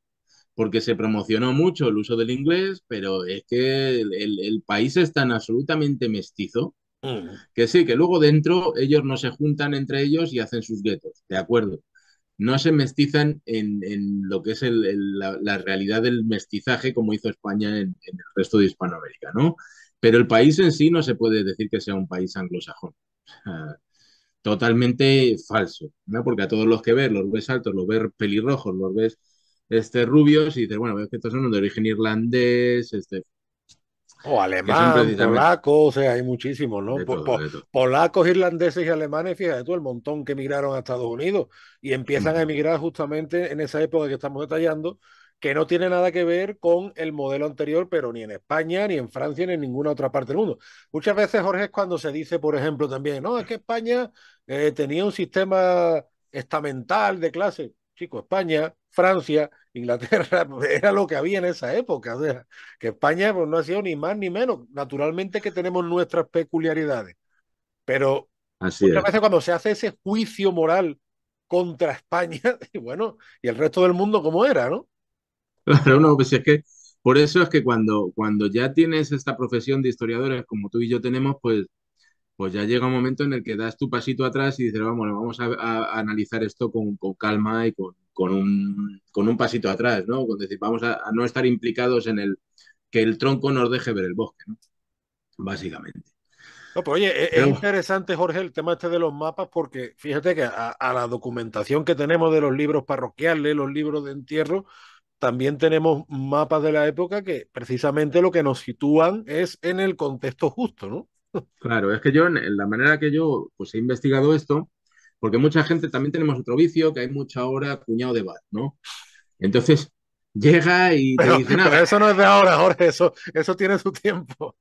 porque se promocionó mucho el uso del inglés, pero es que el, país es tan absolutamente mestizo mm. que sí, que luego dentro ellos no se juntan entre ellos y hacen sus guetos, de acuerdo no se mestizan en, en lo que es la, realidad del mestizaje como hizo España en, el resto de Hispanoamérica, ¿no? Pero el país en sí no se puede decir que sea un país anglosajón. Totalmente falso, ¿no? Porque a todos los que ves, los ves altos, los ves pelirrojos, los ves este, rubios y dices, bueno, que estos son de origen irlandés, este, o alemán, polacos, o sea, hay muchísimos, ¿no? polacos, irlandeses y alemanes, fíjate tú, el montón que emigraron a Estados Unidos y empiezan a emigrar justamente en esa época que estamos detallando, que no tiene nada que ver con el modelo anterior, pero ni en España, ni en Francia, ni en ninguna otra parte del mundo. Muchas veces, Jorge, es cuando se dice, por ejemplo, también, no, es que España eh, tenía un sistema estamental de clase. Chicos, España, Francia, Inglaterra, era lo que había en esa época. O sea, que España pues, no ha sido ni más ni menos. Naturalmente que tenemos nuestras peculiaridades. Pero Así muchas veces cuando se hace ese juicio moral contra España, y bueno, y el resto del mundo como era, ¿no? Claro, no, pues es que por eso es que cuando, cuando ya tienes esta profesión de historiadores como tú y yo tenemos, pues pues ya llega un momento en el que das tu pasito atrás y dices, vamos, vamos a, analizar esto con, calma y con, con, un, pasito atrás, ¿no? decir, vamos a, no estar implicados en el que el tronco nos deje ver el bosque, ¿no? Básicamente. No, oye, e, es, interesante, Jorge, el tema este de los mapas, porque fíjate que a la documentación que tenemos de los libros parroquiales, los libros de entierro, también tenemos mapas de la época que precisamente lo que nos sitúan es en el contexto justo, ¿no? Claro, es que yo, en la manera que yo pues, he investigado esto, porque mucha gente también tenemos otro vicio, que hay mucha hora cuñado de bar, ¿no? Entonces, llega y te dice nada. eso no es de ahora, Jorge, eso, eso tiene su tiempo.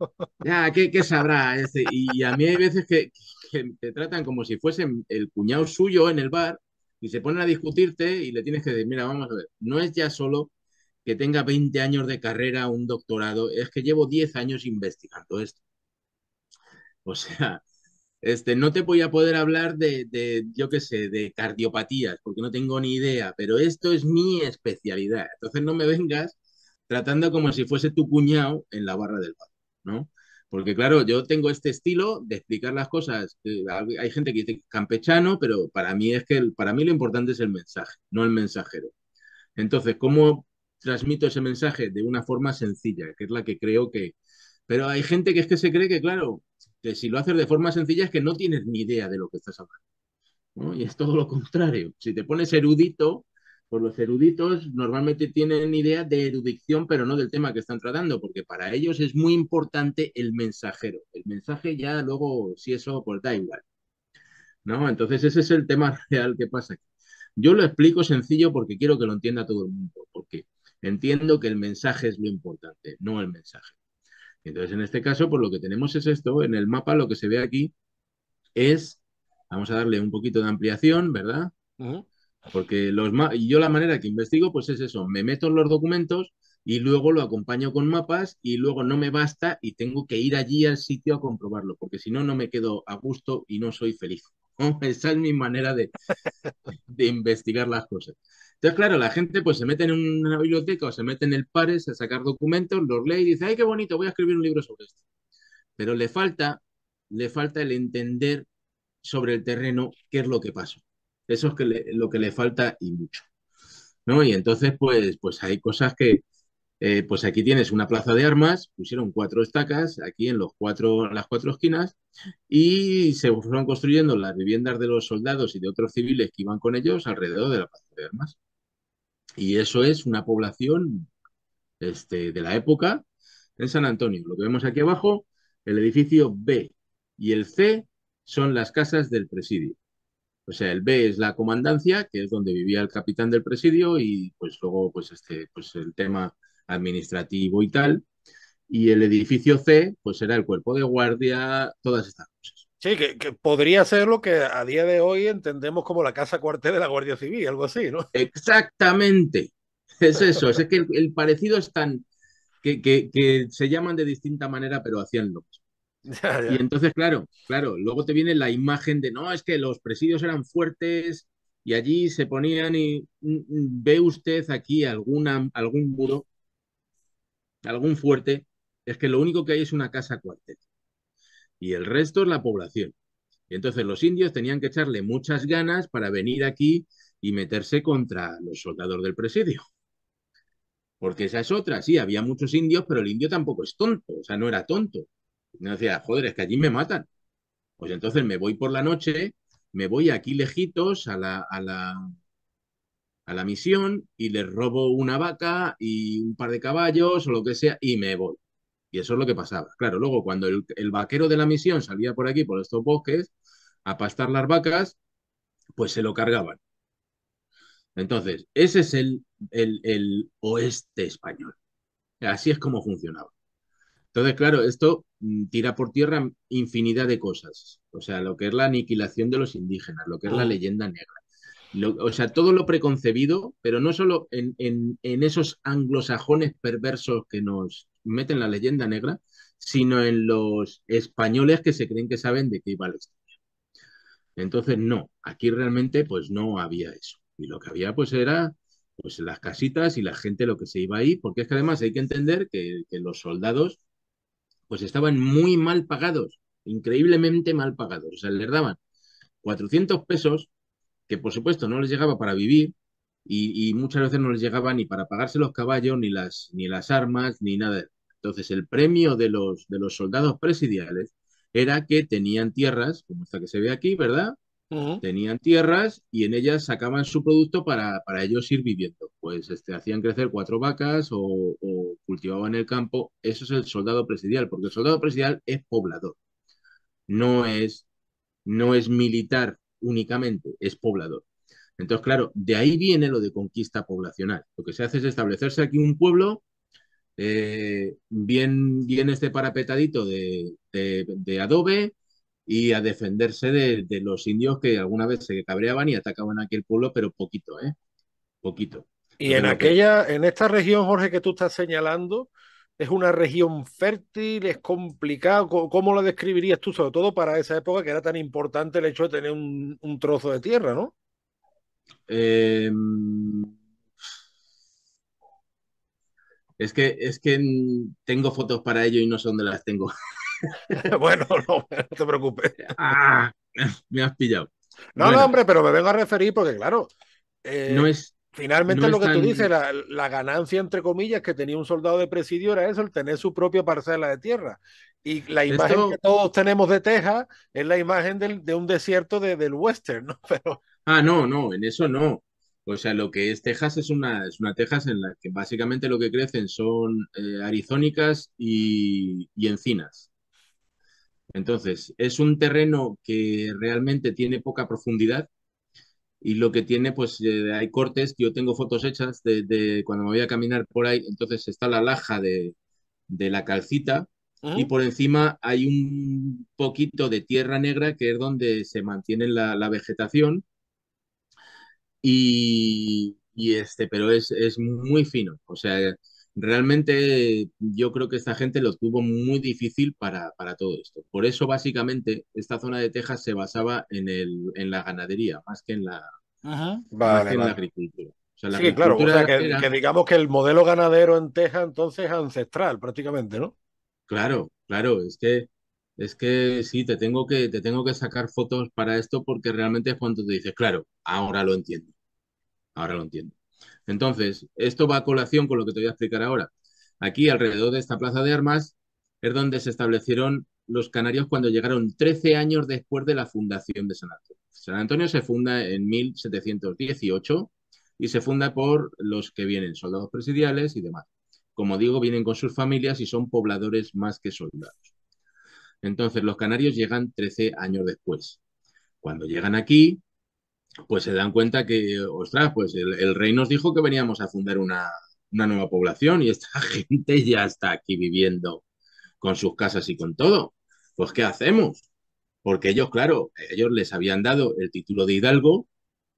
Ya, ¿qué, sabrá? Este? Y a mí hay veces que, te tratan como si fuesen el cuñado suyo en el bar y se ponen a discutirte y le tienes que decir, mira, vamos a ver, no es ya solo que tenga 20 años de carrera, un doctorado, es que llevo 10 años investigando esto. O sea, este, no te voy a poder hablar de, yo qué sé, de cardiopatías, porque no tengo ni idea, pero esto es mi especialidad. Entonces no me vengas tratando como si fuese tu cuñado en la barra del bar, ¿no? Porque claro, yo tengo este estilo de explicar las cosas. Eh, hay gente que dice campechano, pero para mí es que para mí lo importante es el mensaje, no el mensajero. Entonces, ¿cómo transmito ese mensaje? De una forma sencilla, que es la que creo que... Pero hay gente que es que se cree que, claro, si lo haces de forma sencilla es que no tienes ni idea de lo que estás hablando. Y es todo lo contrario. Si te pones erudito, pues los eruditos normalmente tienen idea de erudición, pero no del tema que están tratando, porque para ellos es muy importante el mensajero. El mensaje ya luego, si eso, pues da igual. ¿No? Entonces ese es el tema real que pasa Yo lo explico sencillo porque quiero que lo entienda todo el mundo, porque entiendo que el mensaje es lo importante, no el mensaje. Entonces, en este caso, por lo que tenemos es esto. En el mapa lo que se ve aquí es, vamos a darle un poquito de ampliación, ¿verdad? Porque yo la manera que investigo, pues es eso, me meto en los documentos y luego lo acompaño con mapas y luego no me basta y tengo que ir allí al sitio a comprobarlo, porque si no, no me quedo a gusto y no soy feliz. Esa es mi manera de, de investigar las cosas. Entonces, claro, la gente pues se mete en una biblioteca o se mete en el Pares a sacar documentos, los lee y dice, ay, qué bonito, voy a escribir un libro sobre esto. Pero le falta, le falta el entender sobre el terreno qué es lo que pasó. Eso es lo que le falta y mucho. ¿no? Y entonces, pues, pues hay cosas que, eh, pues aquí tienes una plaza de armas, pusieron cuatro estacas aquí en los cuatro, las cuatro esquinas y se fueron construyendo las viviendas de los soldados y de otros civiles que iban con ellos alrededor de la plaza de armas. Y eso es una población este, de la época en San Antonio. Lo que vemos aquí abajo, el edificio B y el C son las casas del presidio. O sea, el B es la comandancia, que es donde vivía el capitán del presidio y pues luego pues este pues el tema administrativo y tal. Y el edificio C pues era el cuerpo de guardia, todas estas Sí, que, podría ser lo que a día de hoy entendemos como la casa cuartel de la Guardia Civil, algo así, ¿no? Exactamente. Es eso, es que el, parecido es tan. Que, se llaman de distinta manera, pero hacían lo mismo. Y entonces, claro, claro, luego te viene la imagen de no, es que los presidios eran fuertes y allí se ponían y mm, mm, ve usted aquí alguna, algún muro, algún fuerte, es que lo único que hay es una casa cuartel y el resto es la población. entonces los indios tenían que echarle muchas ganas para venir aquí y meterse contra los soldados del presidio. Porque esa es otra, sí, había muchos indios, pero el indio tampoco es tonto, o sea, no era tonto. No decía, joder, es que allí me matan. Pues entonces me voy por la noche, me voy aquí lejitos a la, a la, a la misión y les robo una vaca y un par de caballos o lo que sea y me voy. Y eso es lo que pasaba. Claro, luego cuando el, vaquero de la misión salía por aquí, por estos bosques, a pastar las vacas, pues se lo cargaban. Entonces, ese es el, oeste español. Así es como funcionaba. Entonces, claro, esto mm, tira por tierra infinidad de cosas. O sea, lo que es la aniquilación de los indígenas, lo que es la ah. leyenda negra. o sea, todo lo preconcebido, pero no solo en esos anglosajones perversos que nos, meten la leyenda negra, sino en los españoles que se creen que saben de qué iba la historia. Entonces, no, aquí realmente pues no había eso. Y lo que había pues era pues las casitas y la gente lo que se iba ahí, porque es que además hay que entender que, los soldados pues estaban muy mal pagados, increíblemente mal pagados. O sea, les daban 400 pesos, que por supuesto no les llegaba para vivir, y, muchas veces no les llegaba ni para pagarse los caballos, ni las, ni las armas, ni nada. de entonces, el premio de los, de los soldados presidiales era que tenían tierras, como esta que se ve aquí, ¿verdad? Tenían tierras y en ellas sacaban su producto para, para ellos ir viviendo. Pues este, hacían crecer cuatro vacas o, o, cultivaban el campo. Eso es el soldado presidial, porque el soldado presidial es poblador. No es, no es militar únicamente, es poblador. Entonces, claro, de ahí viene lo de conquista poblacional. Lo que se hace es establecerse aquí un pueblo eh, bien, bien este parapetadito de, adobe y a defenderse de, los indios que alguna vez se cabreaban y atacaban aquí aquel pueblo, pero poquito, ¿eh? Poquito. Y en aquella, en esta región, Jorge, que tú estás señalando, es una región fértil, es complicado. ¿Cómo lo describirías tú, sobre todo para esa época que era tan importante el hecho de tener un, un trozo de tierra, ¿no? Em, es que, es que tengo fotos para ello y no sé dónde las tengo. bueno, no, te preocupes. Ah, me has pillado. No, no, hombre, pero me vengo a referir porque, claro, eh, no es, finalmente lo que tú dices, la, ganancia, entre comillas, que tenía un soldado de presidio era eso, el tener su propia parcela de tierra. Y la imagen que todos tenemos de Texas es la imagen del, de un desierto del western, ¿no? Pero... Ah, no, no, en eso no. O sea, lo que es Texas es una, es Texas en la que básicamente lo que crecen son eh, arizónicas y, encinas. Entonces, es un terreno que realmente tiene poca profundidad y lo que tiene, pues eh, hay cortes, yo tengo fotos hechas de, cuando me voy a caminar por ahí, entonces está la laja de, la calcita, y ah. por encima hay un poquito de tierra negra que es donde se mantiene la vegetación y, este, pero es, muy fino. O sea, realmente yo creo que esta gente lo tuvo muy difícil para, todo esto. Por eso, básicamente, esta zona de Texas se basaba en, la ganadería, más que en la, agricultura. sí, claro, o sea, que, que, digamos que el modelo ganadero en Texas entonces es ancestral prácticamente, ¿no? Claro, claro, es que es que sí, te tengo que, te tengo que sacar fotos para esto porque realmente es cuando te dices, claro, ahora lo entiendo. Ahora lo entiendo. Entonces, esto va a colación con lo que te voy a explicar ahora. Aquí, alrededor de esta plaza de armas, es donde se establecieron los canarios cuando llegaron 13 años después de la fundación de San Antonio. San Antonio se funda en 1718 y se funda por los que vienen, soldados presidiales y demás. Como digo, vienen con sus familias y son pobladores más que soldados. Entonces, los canarios llegan 13 años después. Cuando llegan aquí, pues se dan cuenta que, ostras, pues el, rey nos dijo que veníamos a fundar una, nueva población y esta gente ya está aquí viviendo con sus casas y con todo. Pues, ¿qué hacemos? Porque ellos, claro, ellos les habían dado el título de hidalgo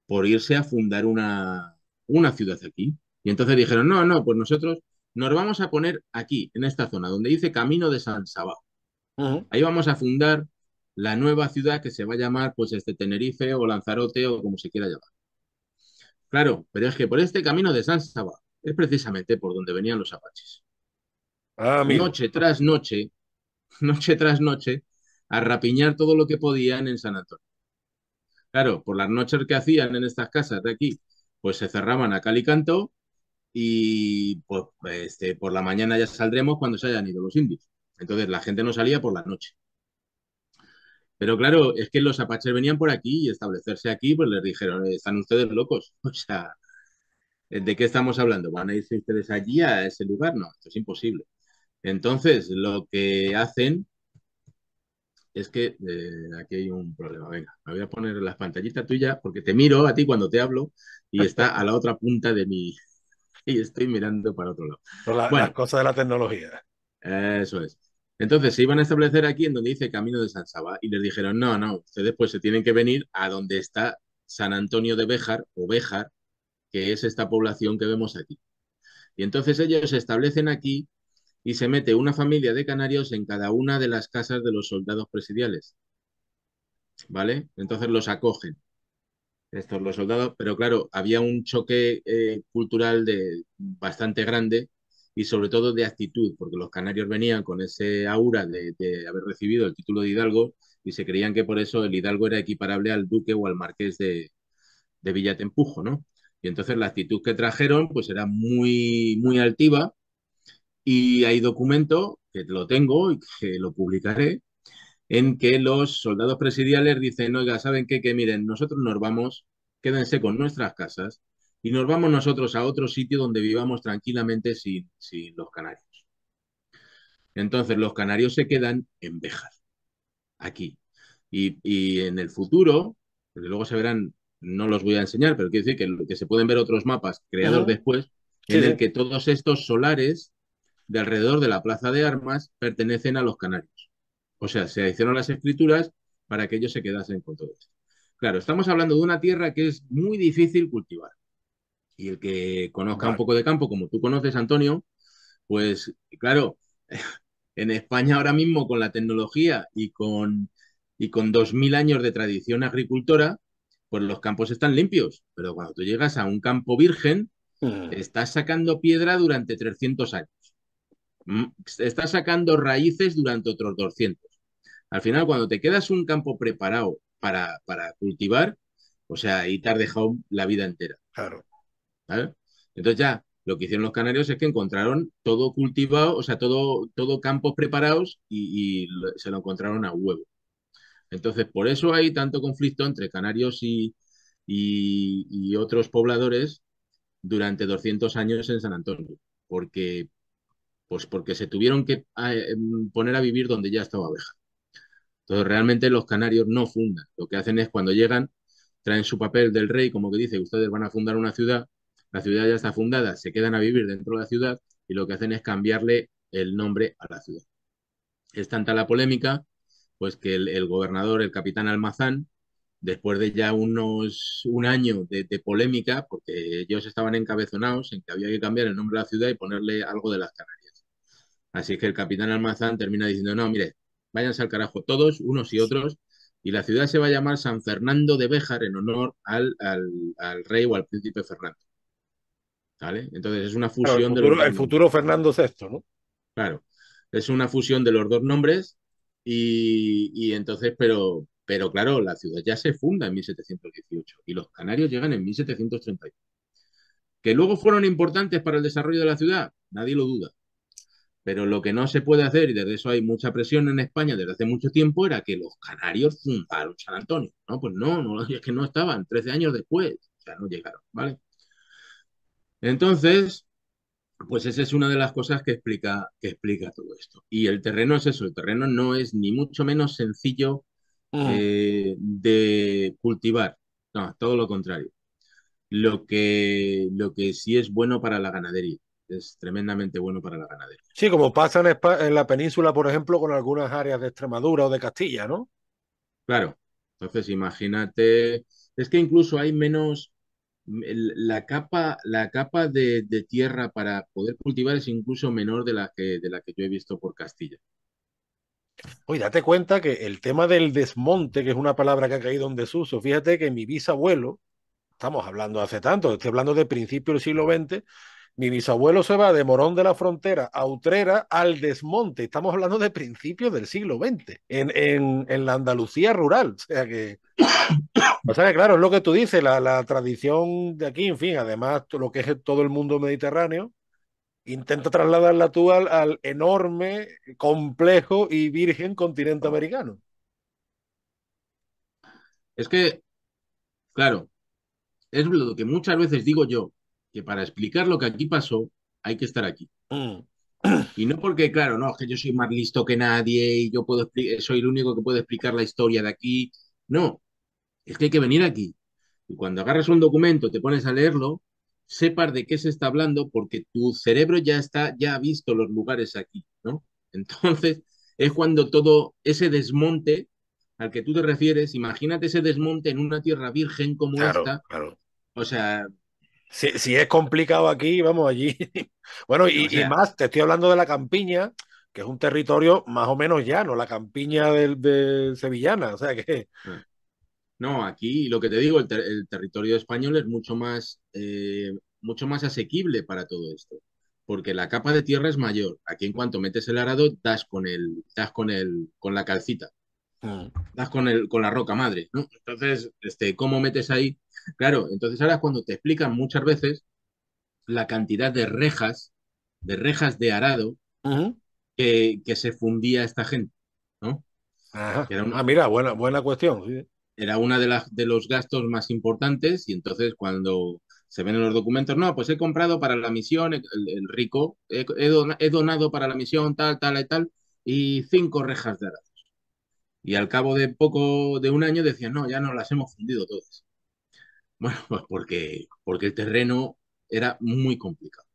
por irse a fundar una, una ciudad aquí. Y entonces dijeron, no, no, pues nosotros nos vamos a poner aquí, en esta zona, donde dice Camino de San Sabao. Ahí vamos a fundar la nueva ciudad que se va a llamar pues este Tenerife o Lanzarote o como se quiera llamar. Claro, pero es que por este camino de San Saba es precisamente por donde venían los apaches. Ah, noche tras noche, noche tras noche, a rapiñar todo lo que podían en San Antonio. Claro, por las noches que hacían en estas casas de aquí, pues se cerraban a cal y canto y pues, este, por la mañana ya saldremos cuando se hayan ido los indios. Entonces la gente no salía por la noche. Pero claro, es que los apaches venían por aquí y establecerse aquí, pues les dijeron, están ustedes locos. O sea, ¿de qué estamos hablando? ¿Van a irse ustedes allí a ese lugar? No, esto es imposible. Entonces, lo que hacen es que eh, aquí hay un problema. Venga, me voy a poner las pantallitas tuya, porque te miro a ti cuando te hablo y está a la otra punta de mi... y estoy mirando para otro lado. las cosas de la tecnología. Eso es. Entonces se iban a establecer aquí en donde dice Camino de San Saba y les dijeron, no, no, ustedes pues se tienen que venir a donde está San Antonio de Béjar o Béjar, que es esta población que vemos aquí. Y entonces ellos se establecen aquí y se mete una familia de canarios en cada una de las casas de los soldados presidiales. ¿Vale? Entonces los acogen. Estos los soldados, pero claro, había un choque eh, cultural de, bastante grande y sobre todo de actitud, porque los canarios venían con ese aura de, haber recibido el título de Hidalgo y se creían que por eso el Hidalgo era equiparable al duque o al marqués de, de Villatempujo, ¿no? Y entonces la actitud que trajeron pues era muy, muy altiva y hay documento, que lo tengo y que lo publicaré, en que los soldados presidiales dicen, oiga, ¿saben qué? Que miren, nosotros nos vamos, quédense con nuestras casas y nos vamos nosotros a otro sitio donde vivamos tranquilamente sin, sin los canarios. Entonces los canarios se quedan en Béjar, aquí. Y, en el futuro, desde luego se verán, no los voy a enseñar, pero quiero decir que, que se pueden ver otros mapas creados después, en el que todos estos solares de alrededor de la Plaza de Armas pertenecen a los canarios. O sea, se adicionan las escrituras para que ellos se quedasen con todo esto. Claro, estamos hablando de una tierra que es muy difícil cultivar y el que conozca un poco de campo, como tú conoces, Antonio, pues claro, en España ahora mismo con la tecnología y con, y con 2.000 años de tradición agricultora, pues los campos están limpios, pero cuando tú llegas a un campo virgen, mm. estás sacando piedra durante 300 años, mm, estás sacando raíces durante otros 200. Al final, cuando te quedas un campo preparado para, para cultivar, o sea, ahí te has dejado la vida entera. Claro. Entonces ya lo que hicieron los canarios es que encontraron todo cultivado, o sea, todo, todo campos preparados y, se lo encontraron a huevo. Entonces, por eso hay tanto conflicto entre canarios y, otros pobladores durante 200 años en San Antonio, porque, pues porque se tuvieron que ah, eh, poner a vivir donde ya estaba abeja. Entonces, realmente los canarios no fundan. Lo que hacen es cuando llegan, traen su papel del rey, como que dice, ustedes van a fundar una ciudad, la ciudad ya está fundada, se quedan a vivir dentro de la ciudad y lo que hacen es cambiarle el nombre a la ciudad. Es tanta la polémica, pues que el, gobernador, el capitán Almazán, después de ya unos un año de, polémica, porque ellos estaban encabezonados en que había que cambiar el nombre de la ciudad y ponerle algo de las Canarias. Así que el capitán Almazán termina diciendo, no, mire, váyanse al carajo todos, unos y otros, y la ciudad se va a llamar San Fernando de Béjar en honor al rey o al príncipe Fernando. Entonces es una fusión futuro, El futuro Fernando VI, ¿no? Claro, es una fusión de los dos nombres y, entonces, pero, pero claro, la ciudad ya se funda en 1718 y los canarios llegan en 1731. ¿Que luego fueron importantes para el desarrollo de la ciudad? Nadie lo duda. Pero lo que no se puede hacer, y desde eso hay mucha presión en España desde hace mucho tiempo, era que los canarios fundaron San Antonio. No, pues no, no es que no estaban, 13 años después, ya no llegaron, ¿vale? Entonces, pues esa es una de las cosas que explica, que explica todo esto. Y el terreno es eso, el terreno no es ni mucho menos sencillo eh, de cultivar, no, todo lo contrario. Lo que, lo que sí es bueno para la ganadería, es tremendamente bueno para la ganadería. Sí, como pasa en la península, por ejemplo, con algunas áreas de Extremadura o de Castilla, ¿no? Claro, entonces imagínate, es que incluso hay menos la capa, la capa de, tierra para poder cultivar es incluso menor de la que, de la que yo he visto por Castilla. Oye, date cuenta que el tema del desmonte, que es una palabra que ha caído en desuso, fíjate que mi bisabuelo, estamos hablando hace tanto, estoy hablando de principio del siglo XX, mi bisabuelo se va de Morón de la Frontera a Utrera al desmonte, estamos hablando de principios del siglo XX, en, en, en la Andalucía rural, o sea que O sea claro, es lo que tú dices, la, tradición de aquí, en fin, además, lo que es todo el mundo mediterráneo, intenta trasladarla tú al, enorme, complejo y virgen continente americano. Es que, claro, es lo que muchas veces digo yo, que para explicar lo que aquí pasó hay que estar aquí. Mm. Y no porque, claro, no, es que yo soy más listo que nadie y yo puedo soy el único que puede explicar la historia de aquí. No, es que hay que venir aquí. Y cuando agarras un documento, te pones a leerlo, sepas de qué se está hablando porque tu cerebro ya está, ya ha visto los lugares aquí, ¿no? Entonces, es cuando todo ese desmonte al que tú te refieres, imagínate ese desmonte en una tierra virgen como esta. Claro. O sea, si, es complicado aquí, vamos allí. Bueno, y, más, te estoy hablando de la campiña, que es un territorio más o menos llano, la campiña del, de Sevillana, o sea que, ah. No, aquí lo que te digo, el, territorio español es mucho más, eh, mucho más asequible para todo esto, porque la capa de tierra es mayor. Aquí en cuanto metes el arado, das con el, das con el, con la calcita, ah. das con el, con la roca madre, ¿no? Entonces, este, ¿cómo metes ahí? Claro, entonces ahora es cuando te explican muchas veces la cantidad de rejas, de rejas de arado que, que, se fundía esta gente, ¿no? Ah, mira, buena, buena cuestión. ¿sí? era uno de, las, de los gastos más importantes y entonces cuando se ven en los documentos, no, pues he comprado para la misión, el, rico, he, donado para la misión tal, tal y tal, y cinco rejas de arados. Y al cabo de poco, de un año, decían, no, ya no las hemos fundido todas. Bueno, pues porque, porque el terreno era muy complicado.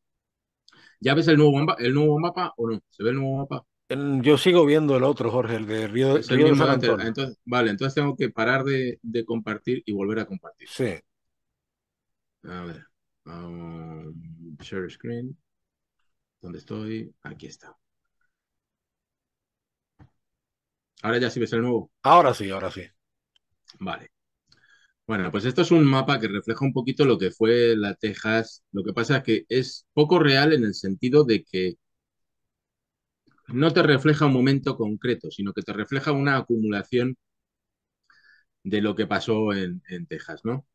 ¿Ya ves el nuevo, el nuevo mapa o no? ¿Se ve el nuevo mapa? Yo sigo viendo el otro, Jorge, el de Río, de San vale, entonces tengo que parar de, compartir y volver a compartir. Sí. A ver. Um, share screen. ¿Dónde estoy? Aquí está. Ahora ya sí ves el nuevo. Ahora sí, ahora sí. Vale. Bueno, pues esto es un mapa que refleja un poquito lo que fue la Texas. Lo que pasa es que es poco real en el sentido de que no te refleja un momento concreto, sino que te refleja una acumulación de lo que pasó en, Texas, ¿no?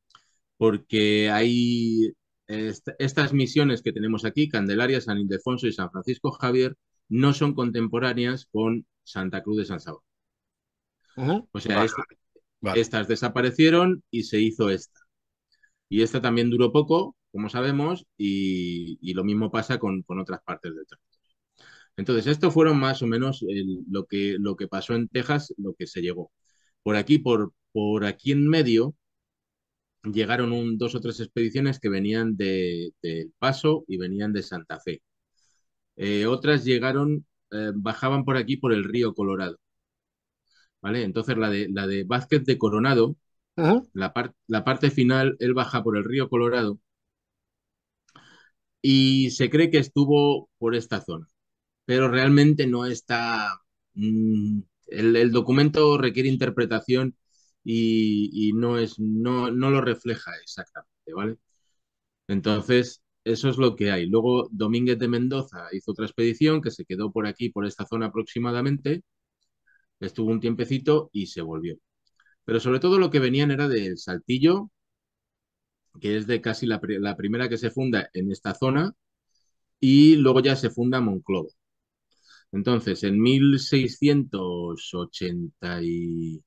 Porque hay estas misiones que tenemos aquí, Candelaria, San Ildefonso y San Francisco Javier, no son contemporáneas con Santa Cruz de San Salvador. O sea, estas desaparecieron y se hizo esta. Y esta también duró poco, como sabemos, y, lo mismo pasa con, otras partes del tramo. Entonces, esto fueron más o menos lo, que, lo que pasó en Texas, lo que se llegó. Por aquí, por, por aquí en medio, llegaron un, dos o tres expediciones que venían de, El Paso y venían de Santa Fe. Eh, otras llegaron, eh, bajaban por aquí por el río Colorado. ¿Vale? Entonces la de, la de Vázquez de Coronado, la parte final, él baja por el río Colorado y se cree que estuvo por esta zona pero realmente no está... Mm, el, documento requiere interpretación y, no, es, no, lo refleja exactamente, ¿vale? Entonces, eso es lo que hay. Luego, Domínguez de Mendoza hizo otra expedición que se quedó por aquí, por esta zona aproximadamente, estuvo un tiempecito y se volvió. Pero sobre todo lo que venían era del Saltillo, que es de casi la, primera que se funda en esta zona, y luego ya se funda Monclova. Entonces, en 1680 y...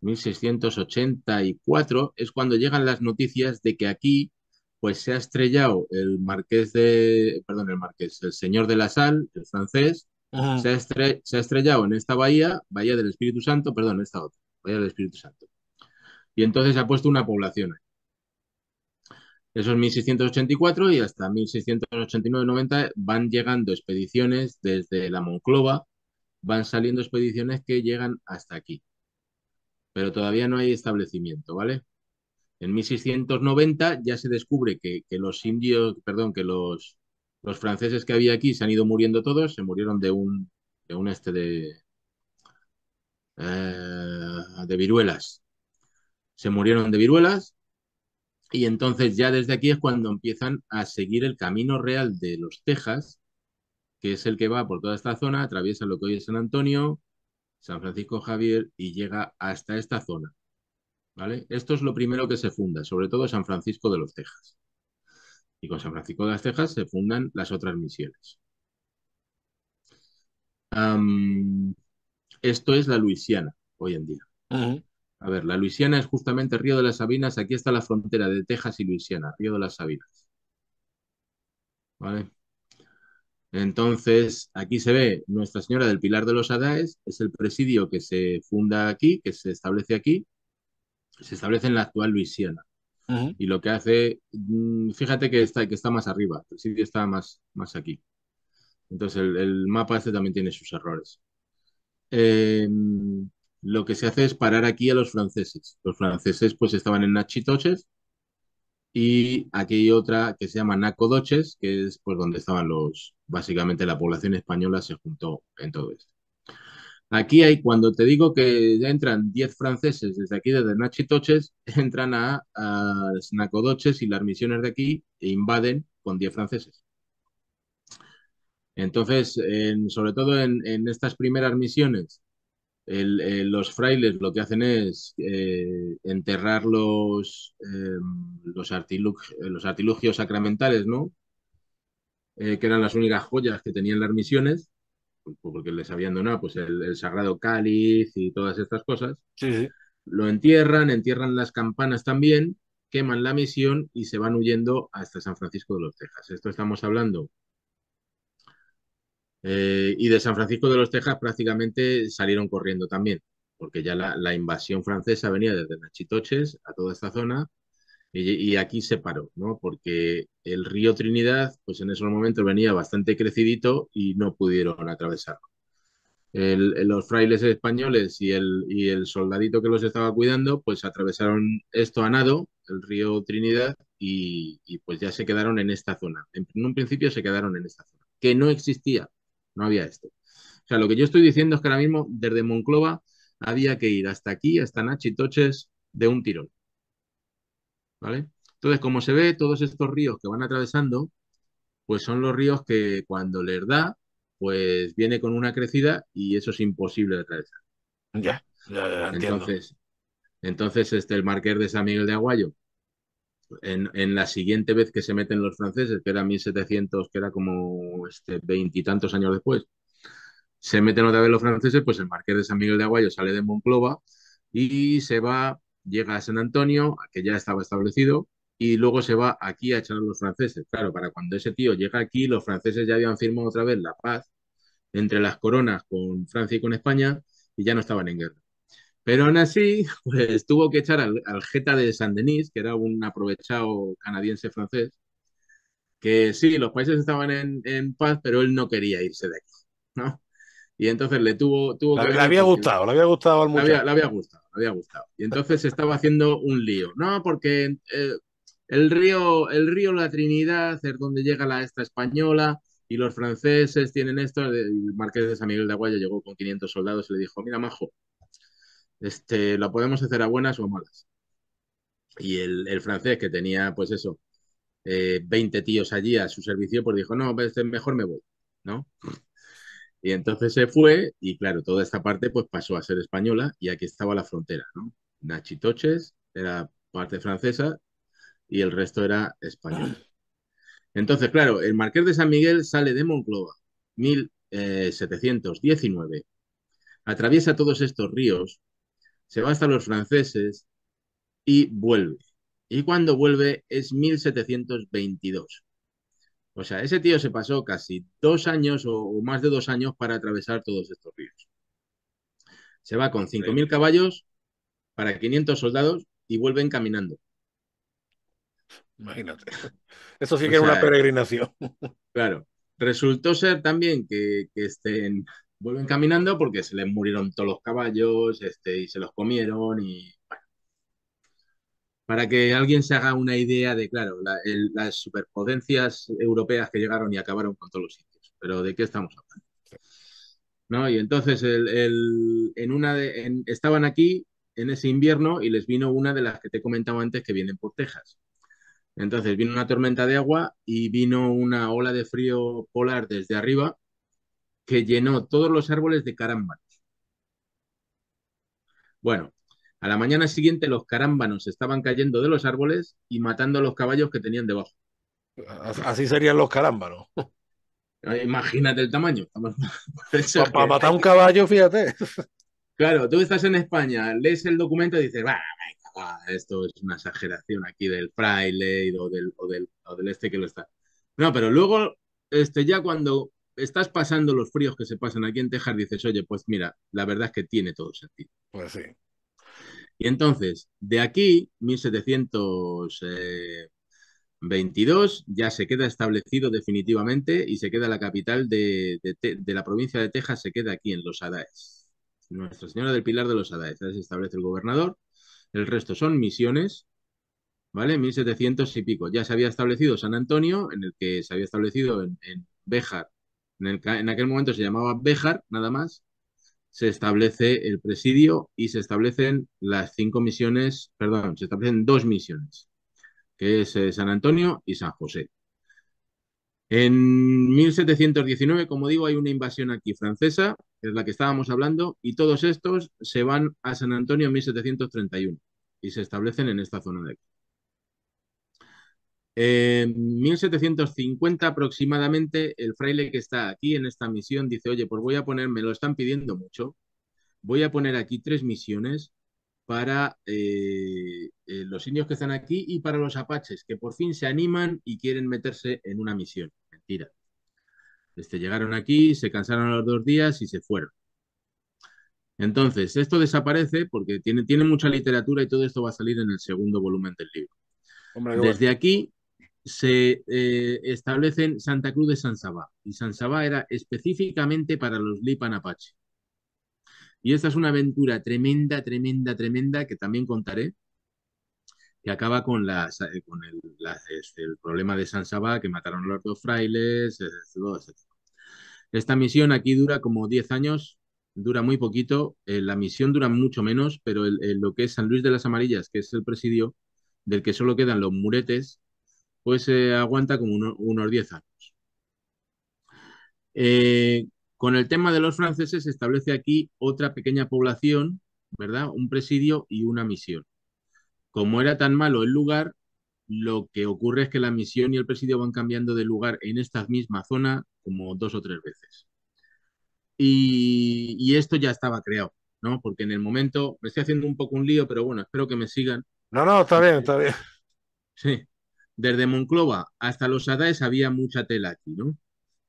1684 es cuando llegan las noticias de que aquí pues se ha estrellado el marqués de, perdón, el marqués, el señor de la sal, el francés, se ha, estrellado en esta bahía, bahía del Espíritu Santo, perdón, esta otra, bahía del Espíritu Santo. Y entonces ha puesto una población ahí. Esos 1684 y hasta 1689-90 van llegando expediciones desde la Monclova, van saliendo expediciones que llegan hasta aquí. Pero todavía no hay establecimiento, ¿vale? En 1690 ya se descubre que, los indios, perdón, que los, los franceses que había aquí se han ido muriendo todos, se murieron de un, un este de, eh, de viruelas. Se murieron de viruelas y entonces ya desde aquí es cuando empiezan a seguir el camino real de los Texas, que es el que va por toda esta zona, atraviesa lo que hoy es San Antonio, San Francisco Javier y llega hasta esta zona. ¿Vale? Esto es lo primero que se funda, sobre todo San Francisco de los Texas. Y con San Francisco de las Tejas se fundan las otras misiones. esto es la Luisiana hoy en día. A ver, la Luisiana es justamente Río de las Sabinas. Aquí está la frontera de Texas y Luisiana, Río de las Sabinas. ¿Vale? Entonces, aquí se ve Nuestra Señora del Pilar de los Adaes, es el presidio que se funda aquí, que se establece aquí, se establece en la actual Luisiana. Y lo que hace, mm, fíjate que está, que está más arriba, el presidio está más, más aquí. Entonces, el, el mapa este también tiene sus errores. Eh, lo que se hace es parar aquí a los franceses. Los franceses pues estaban en Nachitoches y aquí hay otra que se llama Nacodoches, que es pues donde estaban los, básicamente la población española se juntó en todo esto. Aquí hay, cuando te digo que ya entran 10 franceses desde aquí, desde Nachitoches, entran a, Nacodoches y las misiones de aquí e invaden con 10 franceses. Entonces, sobre todo en, estas primeras misiones, eh, los frailes lo que hacen es eh, enterrar los, em, los, artilugios sacramentales, ¿no? Eh, que eran las únicas joyas que tenían las misiones, porque les habían donado pues, el, sagrado cáliz y todas estas cosas. Lo entierran, entierran las campanas también, queman la misión y se van huyendo hasta San Francisco de los Texas. Esto estamos hablando eh, y de San Francisco de los Tejas prácticamente salieron corriendo también, porque ya la, invasión francesa venía desde Nachitoches a toda esta zona y, aquí se paró, ¿no? Porque el río Trinidad, pues en esos momentos venía bastante crecidito y no pudieron atravesarlo. los frailes españoles y el, soldadito que los estaba cuidando, pues atravesaron esto a nado, el río Trinidad, y, pues ya se quedaron en esta zona. en un principio se quedaron en esta zona, que no existía no había esto. O sea, lo que yo estoy diciendo es que ahora mismo desde Monclova había que ir hasta aquí, hasta Nachitoches, de un tirón. ¿Vale? Entonces, como se ve, todos estos ríos que van atravesando, pues son los ríos que cuando les da, pues viene con una crecida y eso es imposible de atravesar. Ya, ya, Entonces, entonces este, el marqués de San Miguel de Aguayo en, la siguiente vez que se meten los franceses, que era 1700, que era como este, veintitantos años después, se meten otra vez los franceses, pues el marqués de San Miguel de Aguayo sale de Monclova y se va, llega a San Antonio, que ya estaba establecido, y luego se va aquí a echar a los franceses. Claro, para cuando ese tío llega aquí, los franceses ya habían firmado otra vez la paz entre las coronas con Francia y con España y ya no estaban en guerra. Pero aún así, pues tuvo que echar al, jeta de San Denis, que era un aprovechado canadiense-francés, que sí, los países estaban en, paz, pero él no quería irse de aquí, ¿no? Y entonces le tuvo, tuvo que... Le había gustado, le había gustado al muchacho. Le había, había gustado, le había gustado. Y entonces se estaba haciendo un lío, ¿no? Porque eh, el río, el río La Trinidad es donde llega la esta española y los franceses tienen esto. El marqués de San Miguel de Aguayo llegó con 500 soldados y le dijo, mira, majo, este, lo podemos hacer a buenas o a malas. Y el, francés que tenía, pues eso, 20 eh, tíos allí a su servicio, pues dijo, no, este, mejor me voy, ¿no? Y entonces se fue y claro, toda esta parte pues pasó a ser española y aquí estaba la frontera, Nachitoches era parte francesa y el resto era español. Entonces, claro, el Marqués de San Miguel sale de Moncloa, 1719. Eh, atraviesa todos estos ríos se va hasta los franceses y vuelve. Y cuando vuelve es 1722. O sea, ese tío se pasó casi dos años o, más de dos años para atravesar todos estos ríos. Se va con 5.000 caballos para 500 soldados y vuelven caminando. Imagínate. Eso sí que era una peregrinación. Claro. Resultó ser también que, estén vuelven caminando porque se les murieron todos los caballos este, y se los comieron y bueno. Para que alguien se haga una idea de, claro, las superpotencias europeas que llegaron y acabaron con todos los sitios. Pero ¿de qué estamos hablando? Y entonces en una estaban aquí en ese invierno y les vino una de las que te he comentado antes que vienen por Texas. Entonces vino una tormenta de agua y vino una ola de frío polar desde arriba que llenó todos los árboles de carámbanos. Bueno, a la mañana siguiente los carámbanos estaban cayendo de los árboles y matando a los caballos que tenían debajo. Así serían los carámbanos. Ah, imagínate el tamaño. Para matar un caballo, fíjate. Claro, tú estás en España, lees el documento y dices, esto es una exageración aquí del fraile o del, o del este que lo está. No, pero luego, este, ya cuando estás pasando los fríos que se pasan aquí en Texas, dices, oye, pues mira, la verdad es que tiene todo sentido. Pues sí. Y entonces, de aquí, 1722, eh, ya se queda establecido definitivamente y se queda la capital de, la provincia de Texas, se queda aquí en Los Adaes. Nuestra Señora del Pilar de los Adaes, se establece el gobernador, el resto son misiones, ¿vale? 1700 y pico. Ya se había establecido San Antonio, en el que se había establecido en, en Béjar en, aquel momento se llamaba Béjar, nada más, se establece el presidio y se establecen las cinco misiones, perdón, se establecen dos misiones, que es eh, San Antonio y San José. En 1719, como digo, hay una invasión aquí francesa, es la que estábamos hablando, y todos estos se van a San Antonio en 1731 y se establecen en esta zona de aquí. En 1750 aproximadamente, el fraile que está aquí en esta misión dice, oye, pues voy a poner, me lo están pidiendo mucho, voy a poner aquí tres misiones para eh, eh, los indios que están aquí y para los apaches, que por fin se animan y quieren meterse en una misión. Mentira. Este, llegaron aquí, se cansaron a los dos días y se fueron. Entonces, esto desaparece porque tiene, tiene mucha literatura y todo esto va a salir en el segundo volumen del libro. Desde aquí, se eh, establecen Santa Cruz de San Sabá. Y San Sabá era específicamente para los Lipan Apache. Y esta es una aventura tremenda, tremenda, tremenda, que también contaré, que acaba con, este, el, problema de San Sabá, que mataron los dos frailes, Esta misión aquí dura como 10 años, dura muy poquito, eh, la misión dura mucho menos, pero lo que es San Luis de las Amarillas, que es el presidio, del que solo quedan los muretes, pues aguanta como unos 10 años. Eh, con el tema de los franceses se establece aquí otra pequeña población, ¿verdad? Un presidio y una misión. Como era tan malo el lugar, lo que ocurre es que la misión y el presidio van cambiando de lugar en esta misma zona como dos o tres veces. Y, y esto ya estaba creado, ¿no? Porque en el momento, me estoy haciendo un poco un lío, pero bueno, espero que me sigan. No, no, está bien, está bien. Sí, desde Monclova hasta los Hadaes había mucha tela aquí, ¿no?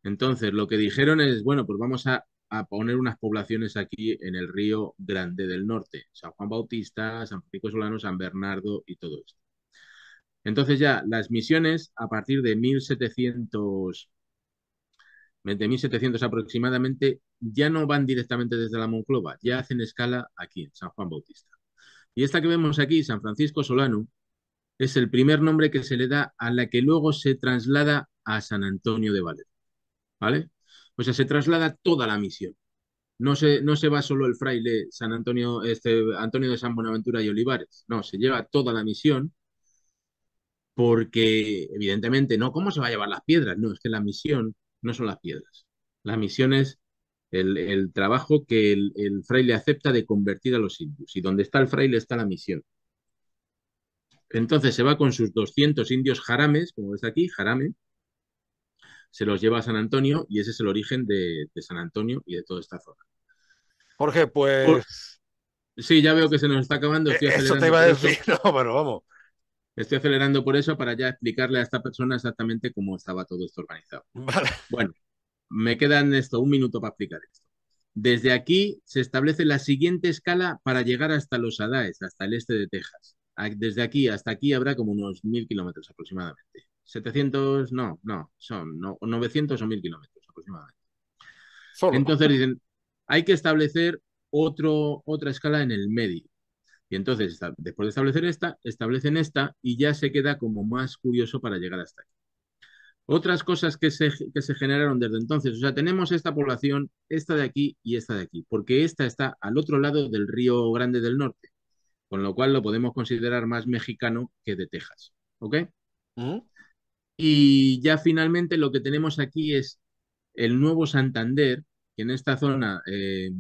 Entonces, lo que dijeron es, bueno, pues vamos a, poner unas poblaciones aquí en el río Grande del Norte, San Juan Bautista, San Francisco Solano, San Bernardo y todo esto. Entonces ya las misiones a partir de 1700, de 1700 aproximadamente, ya no van directamente desde la Monclova, ya hacen escala aquí en San Juan Bautista. Y esta que vemos aquí, San Francisco Solano, es el primer nombre que se le da a la que luego se traslada a San Antonio de valle ¿Vale? O sea, se traslada toda la misión. No se, no se va solo el fraile San Antonio, este, Antonio de San Buenaventura y Olivares. No, se lleva toda la misión porque, evidentemente, no, ¿cómo se va a llevar las piedras? No, es que la misión no son las piedras. La misión es el, trabajo que el, el fraile acepta de convertir a los indios. Y donde está el fraile está la misión. Entonces se va con sus 200 indios jarames, como ves aquí, jarame, se los lleva a San Antonio y ese es el origen de, San Antonio y de toda esta zona. Jorge, pues... Sí, ya veo que se nos está acabando. Estoy eh, eso te iba a decir, no, pero vamos. Estoy acelerando por eso para ya explicarle a esta persona exactamente cómo estaba todo esto organizado. Bueno, me quedan esto, un minuto para explicar esto. Desde aquí se establece la siguiente escala para llegar hasta los Adaes, hasta el este de Texas desde aquí hasta aquí habrá como unos mil kilómetros aproximadamente. 700, no, no, son 900 o mil kilómetros aproximadamente. Entonces dicen, hay que establecer otro, otra escala en el medio. Y entonces, después de establecer esta, establecen esta y ya se queda como más curioso para llegar hasta aquí. Otras cosas que se generaron desde entonces, o sea, tenemos esta población, esta de aquí y esta de aquí, porque esta está al otro lado del río Grande del Norte con lo cual lo podemos considerar más mexicano que de Texas. ¿Ok? Mm. Y ya finalmente lo que tenemos aquí es el nuevo Santander, que en esta zona, eh,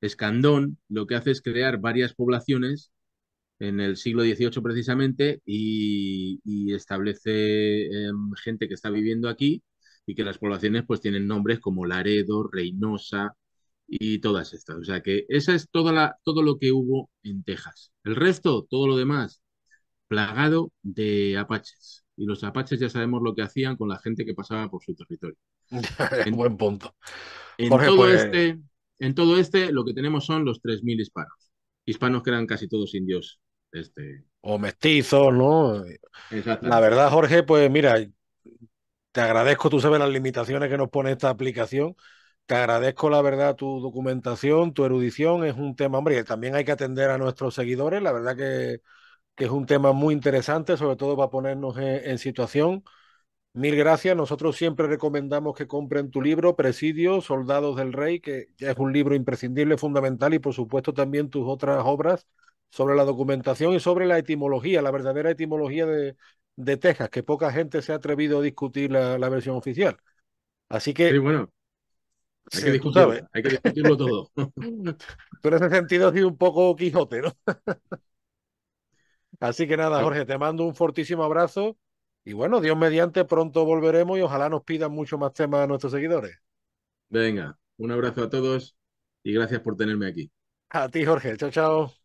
Escandón, lo que hace es crear varias poblaciones en el siglo XVIII precisamente y, establece em, gente que está viviendo aquí y que las poblaciones pues tienen nombres como Laredo, Reynosa, y todas estas. O sea que esa es toda la, todo lo que hubo en Texas. El resto, todo lo demás, plagado de apaches. Y los apaches ya sabemos lo que hacían con la gente que pasaba por su territorio. en, Buen punto. en, todo pues este, en todo este, lo que tenemos son los 3.000 hispanos. Hispanos que eran casi todos indios. Este... O mestizos, ¿no? La verdad, Jorge, pues mira, te agradezco, tú sabes las limitaciones que nos pone esta aplicación te agradezco la verdad tu documentación, tu erudición, es un tema, hombre, también hay que atender a nuestros seguidores, la verdad que, es un tema muy interesante, sobre todo para ponernos en, situación. Mil gracias. Nosotros siempre recomendamos que compren tu libro, Presidio, Soldados del Rey, que ya es un libro imprescindible, fundamental, y por supuesto también tus otras obras sobre la documentación y sobre la etimología, la verdadera etimología de, de Texas, que poca gente se ha atrevido a discutir la, versión oficial. Así que bueno. Hay, que discutirlo todo. Tú en ese sentido sí un poco Quijote, ¿no? Así que nada, Jorge, te mando un fortísimo abrazo y bueno, Dios mediante, pronto volveremos y ojalá nos pidan mucho más temas a nuestros seguidores. Venga, un abrazo a todos y gracias por tenerme aquí. A ti, Jorge. Chao, chao.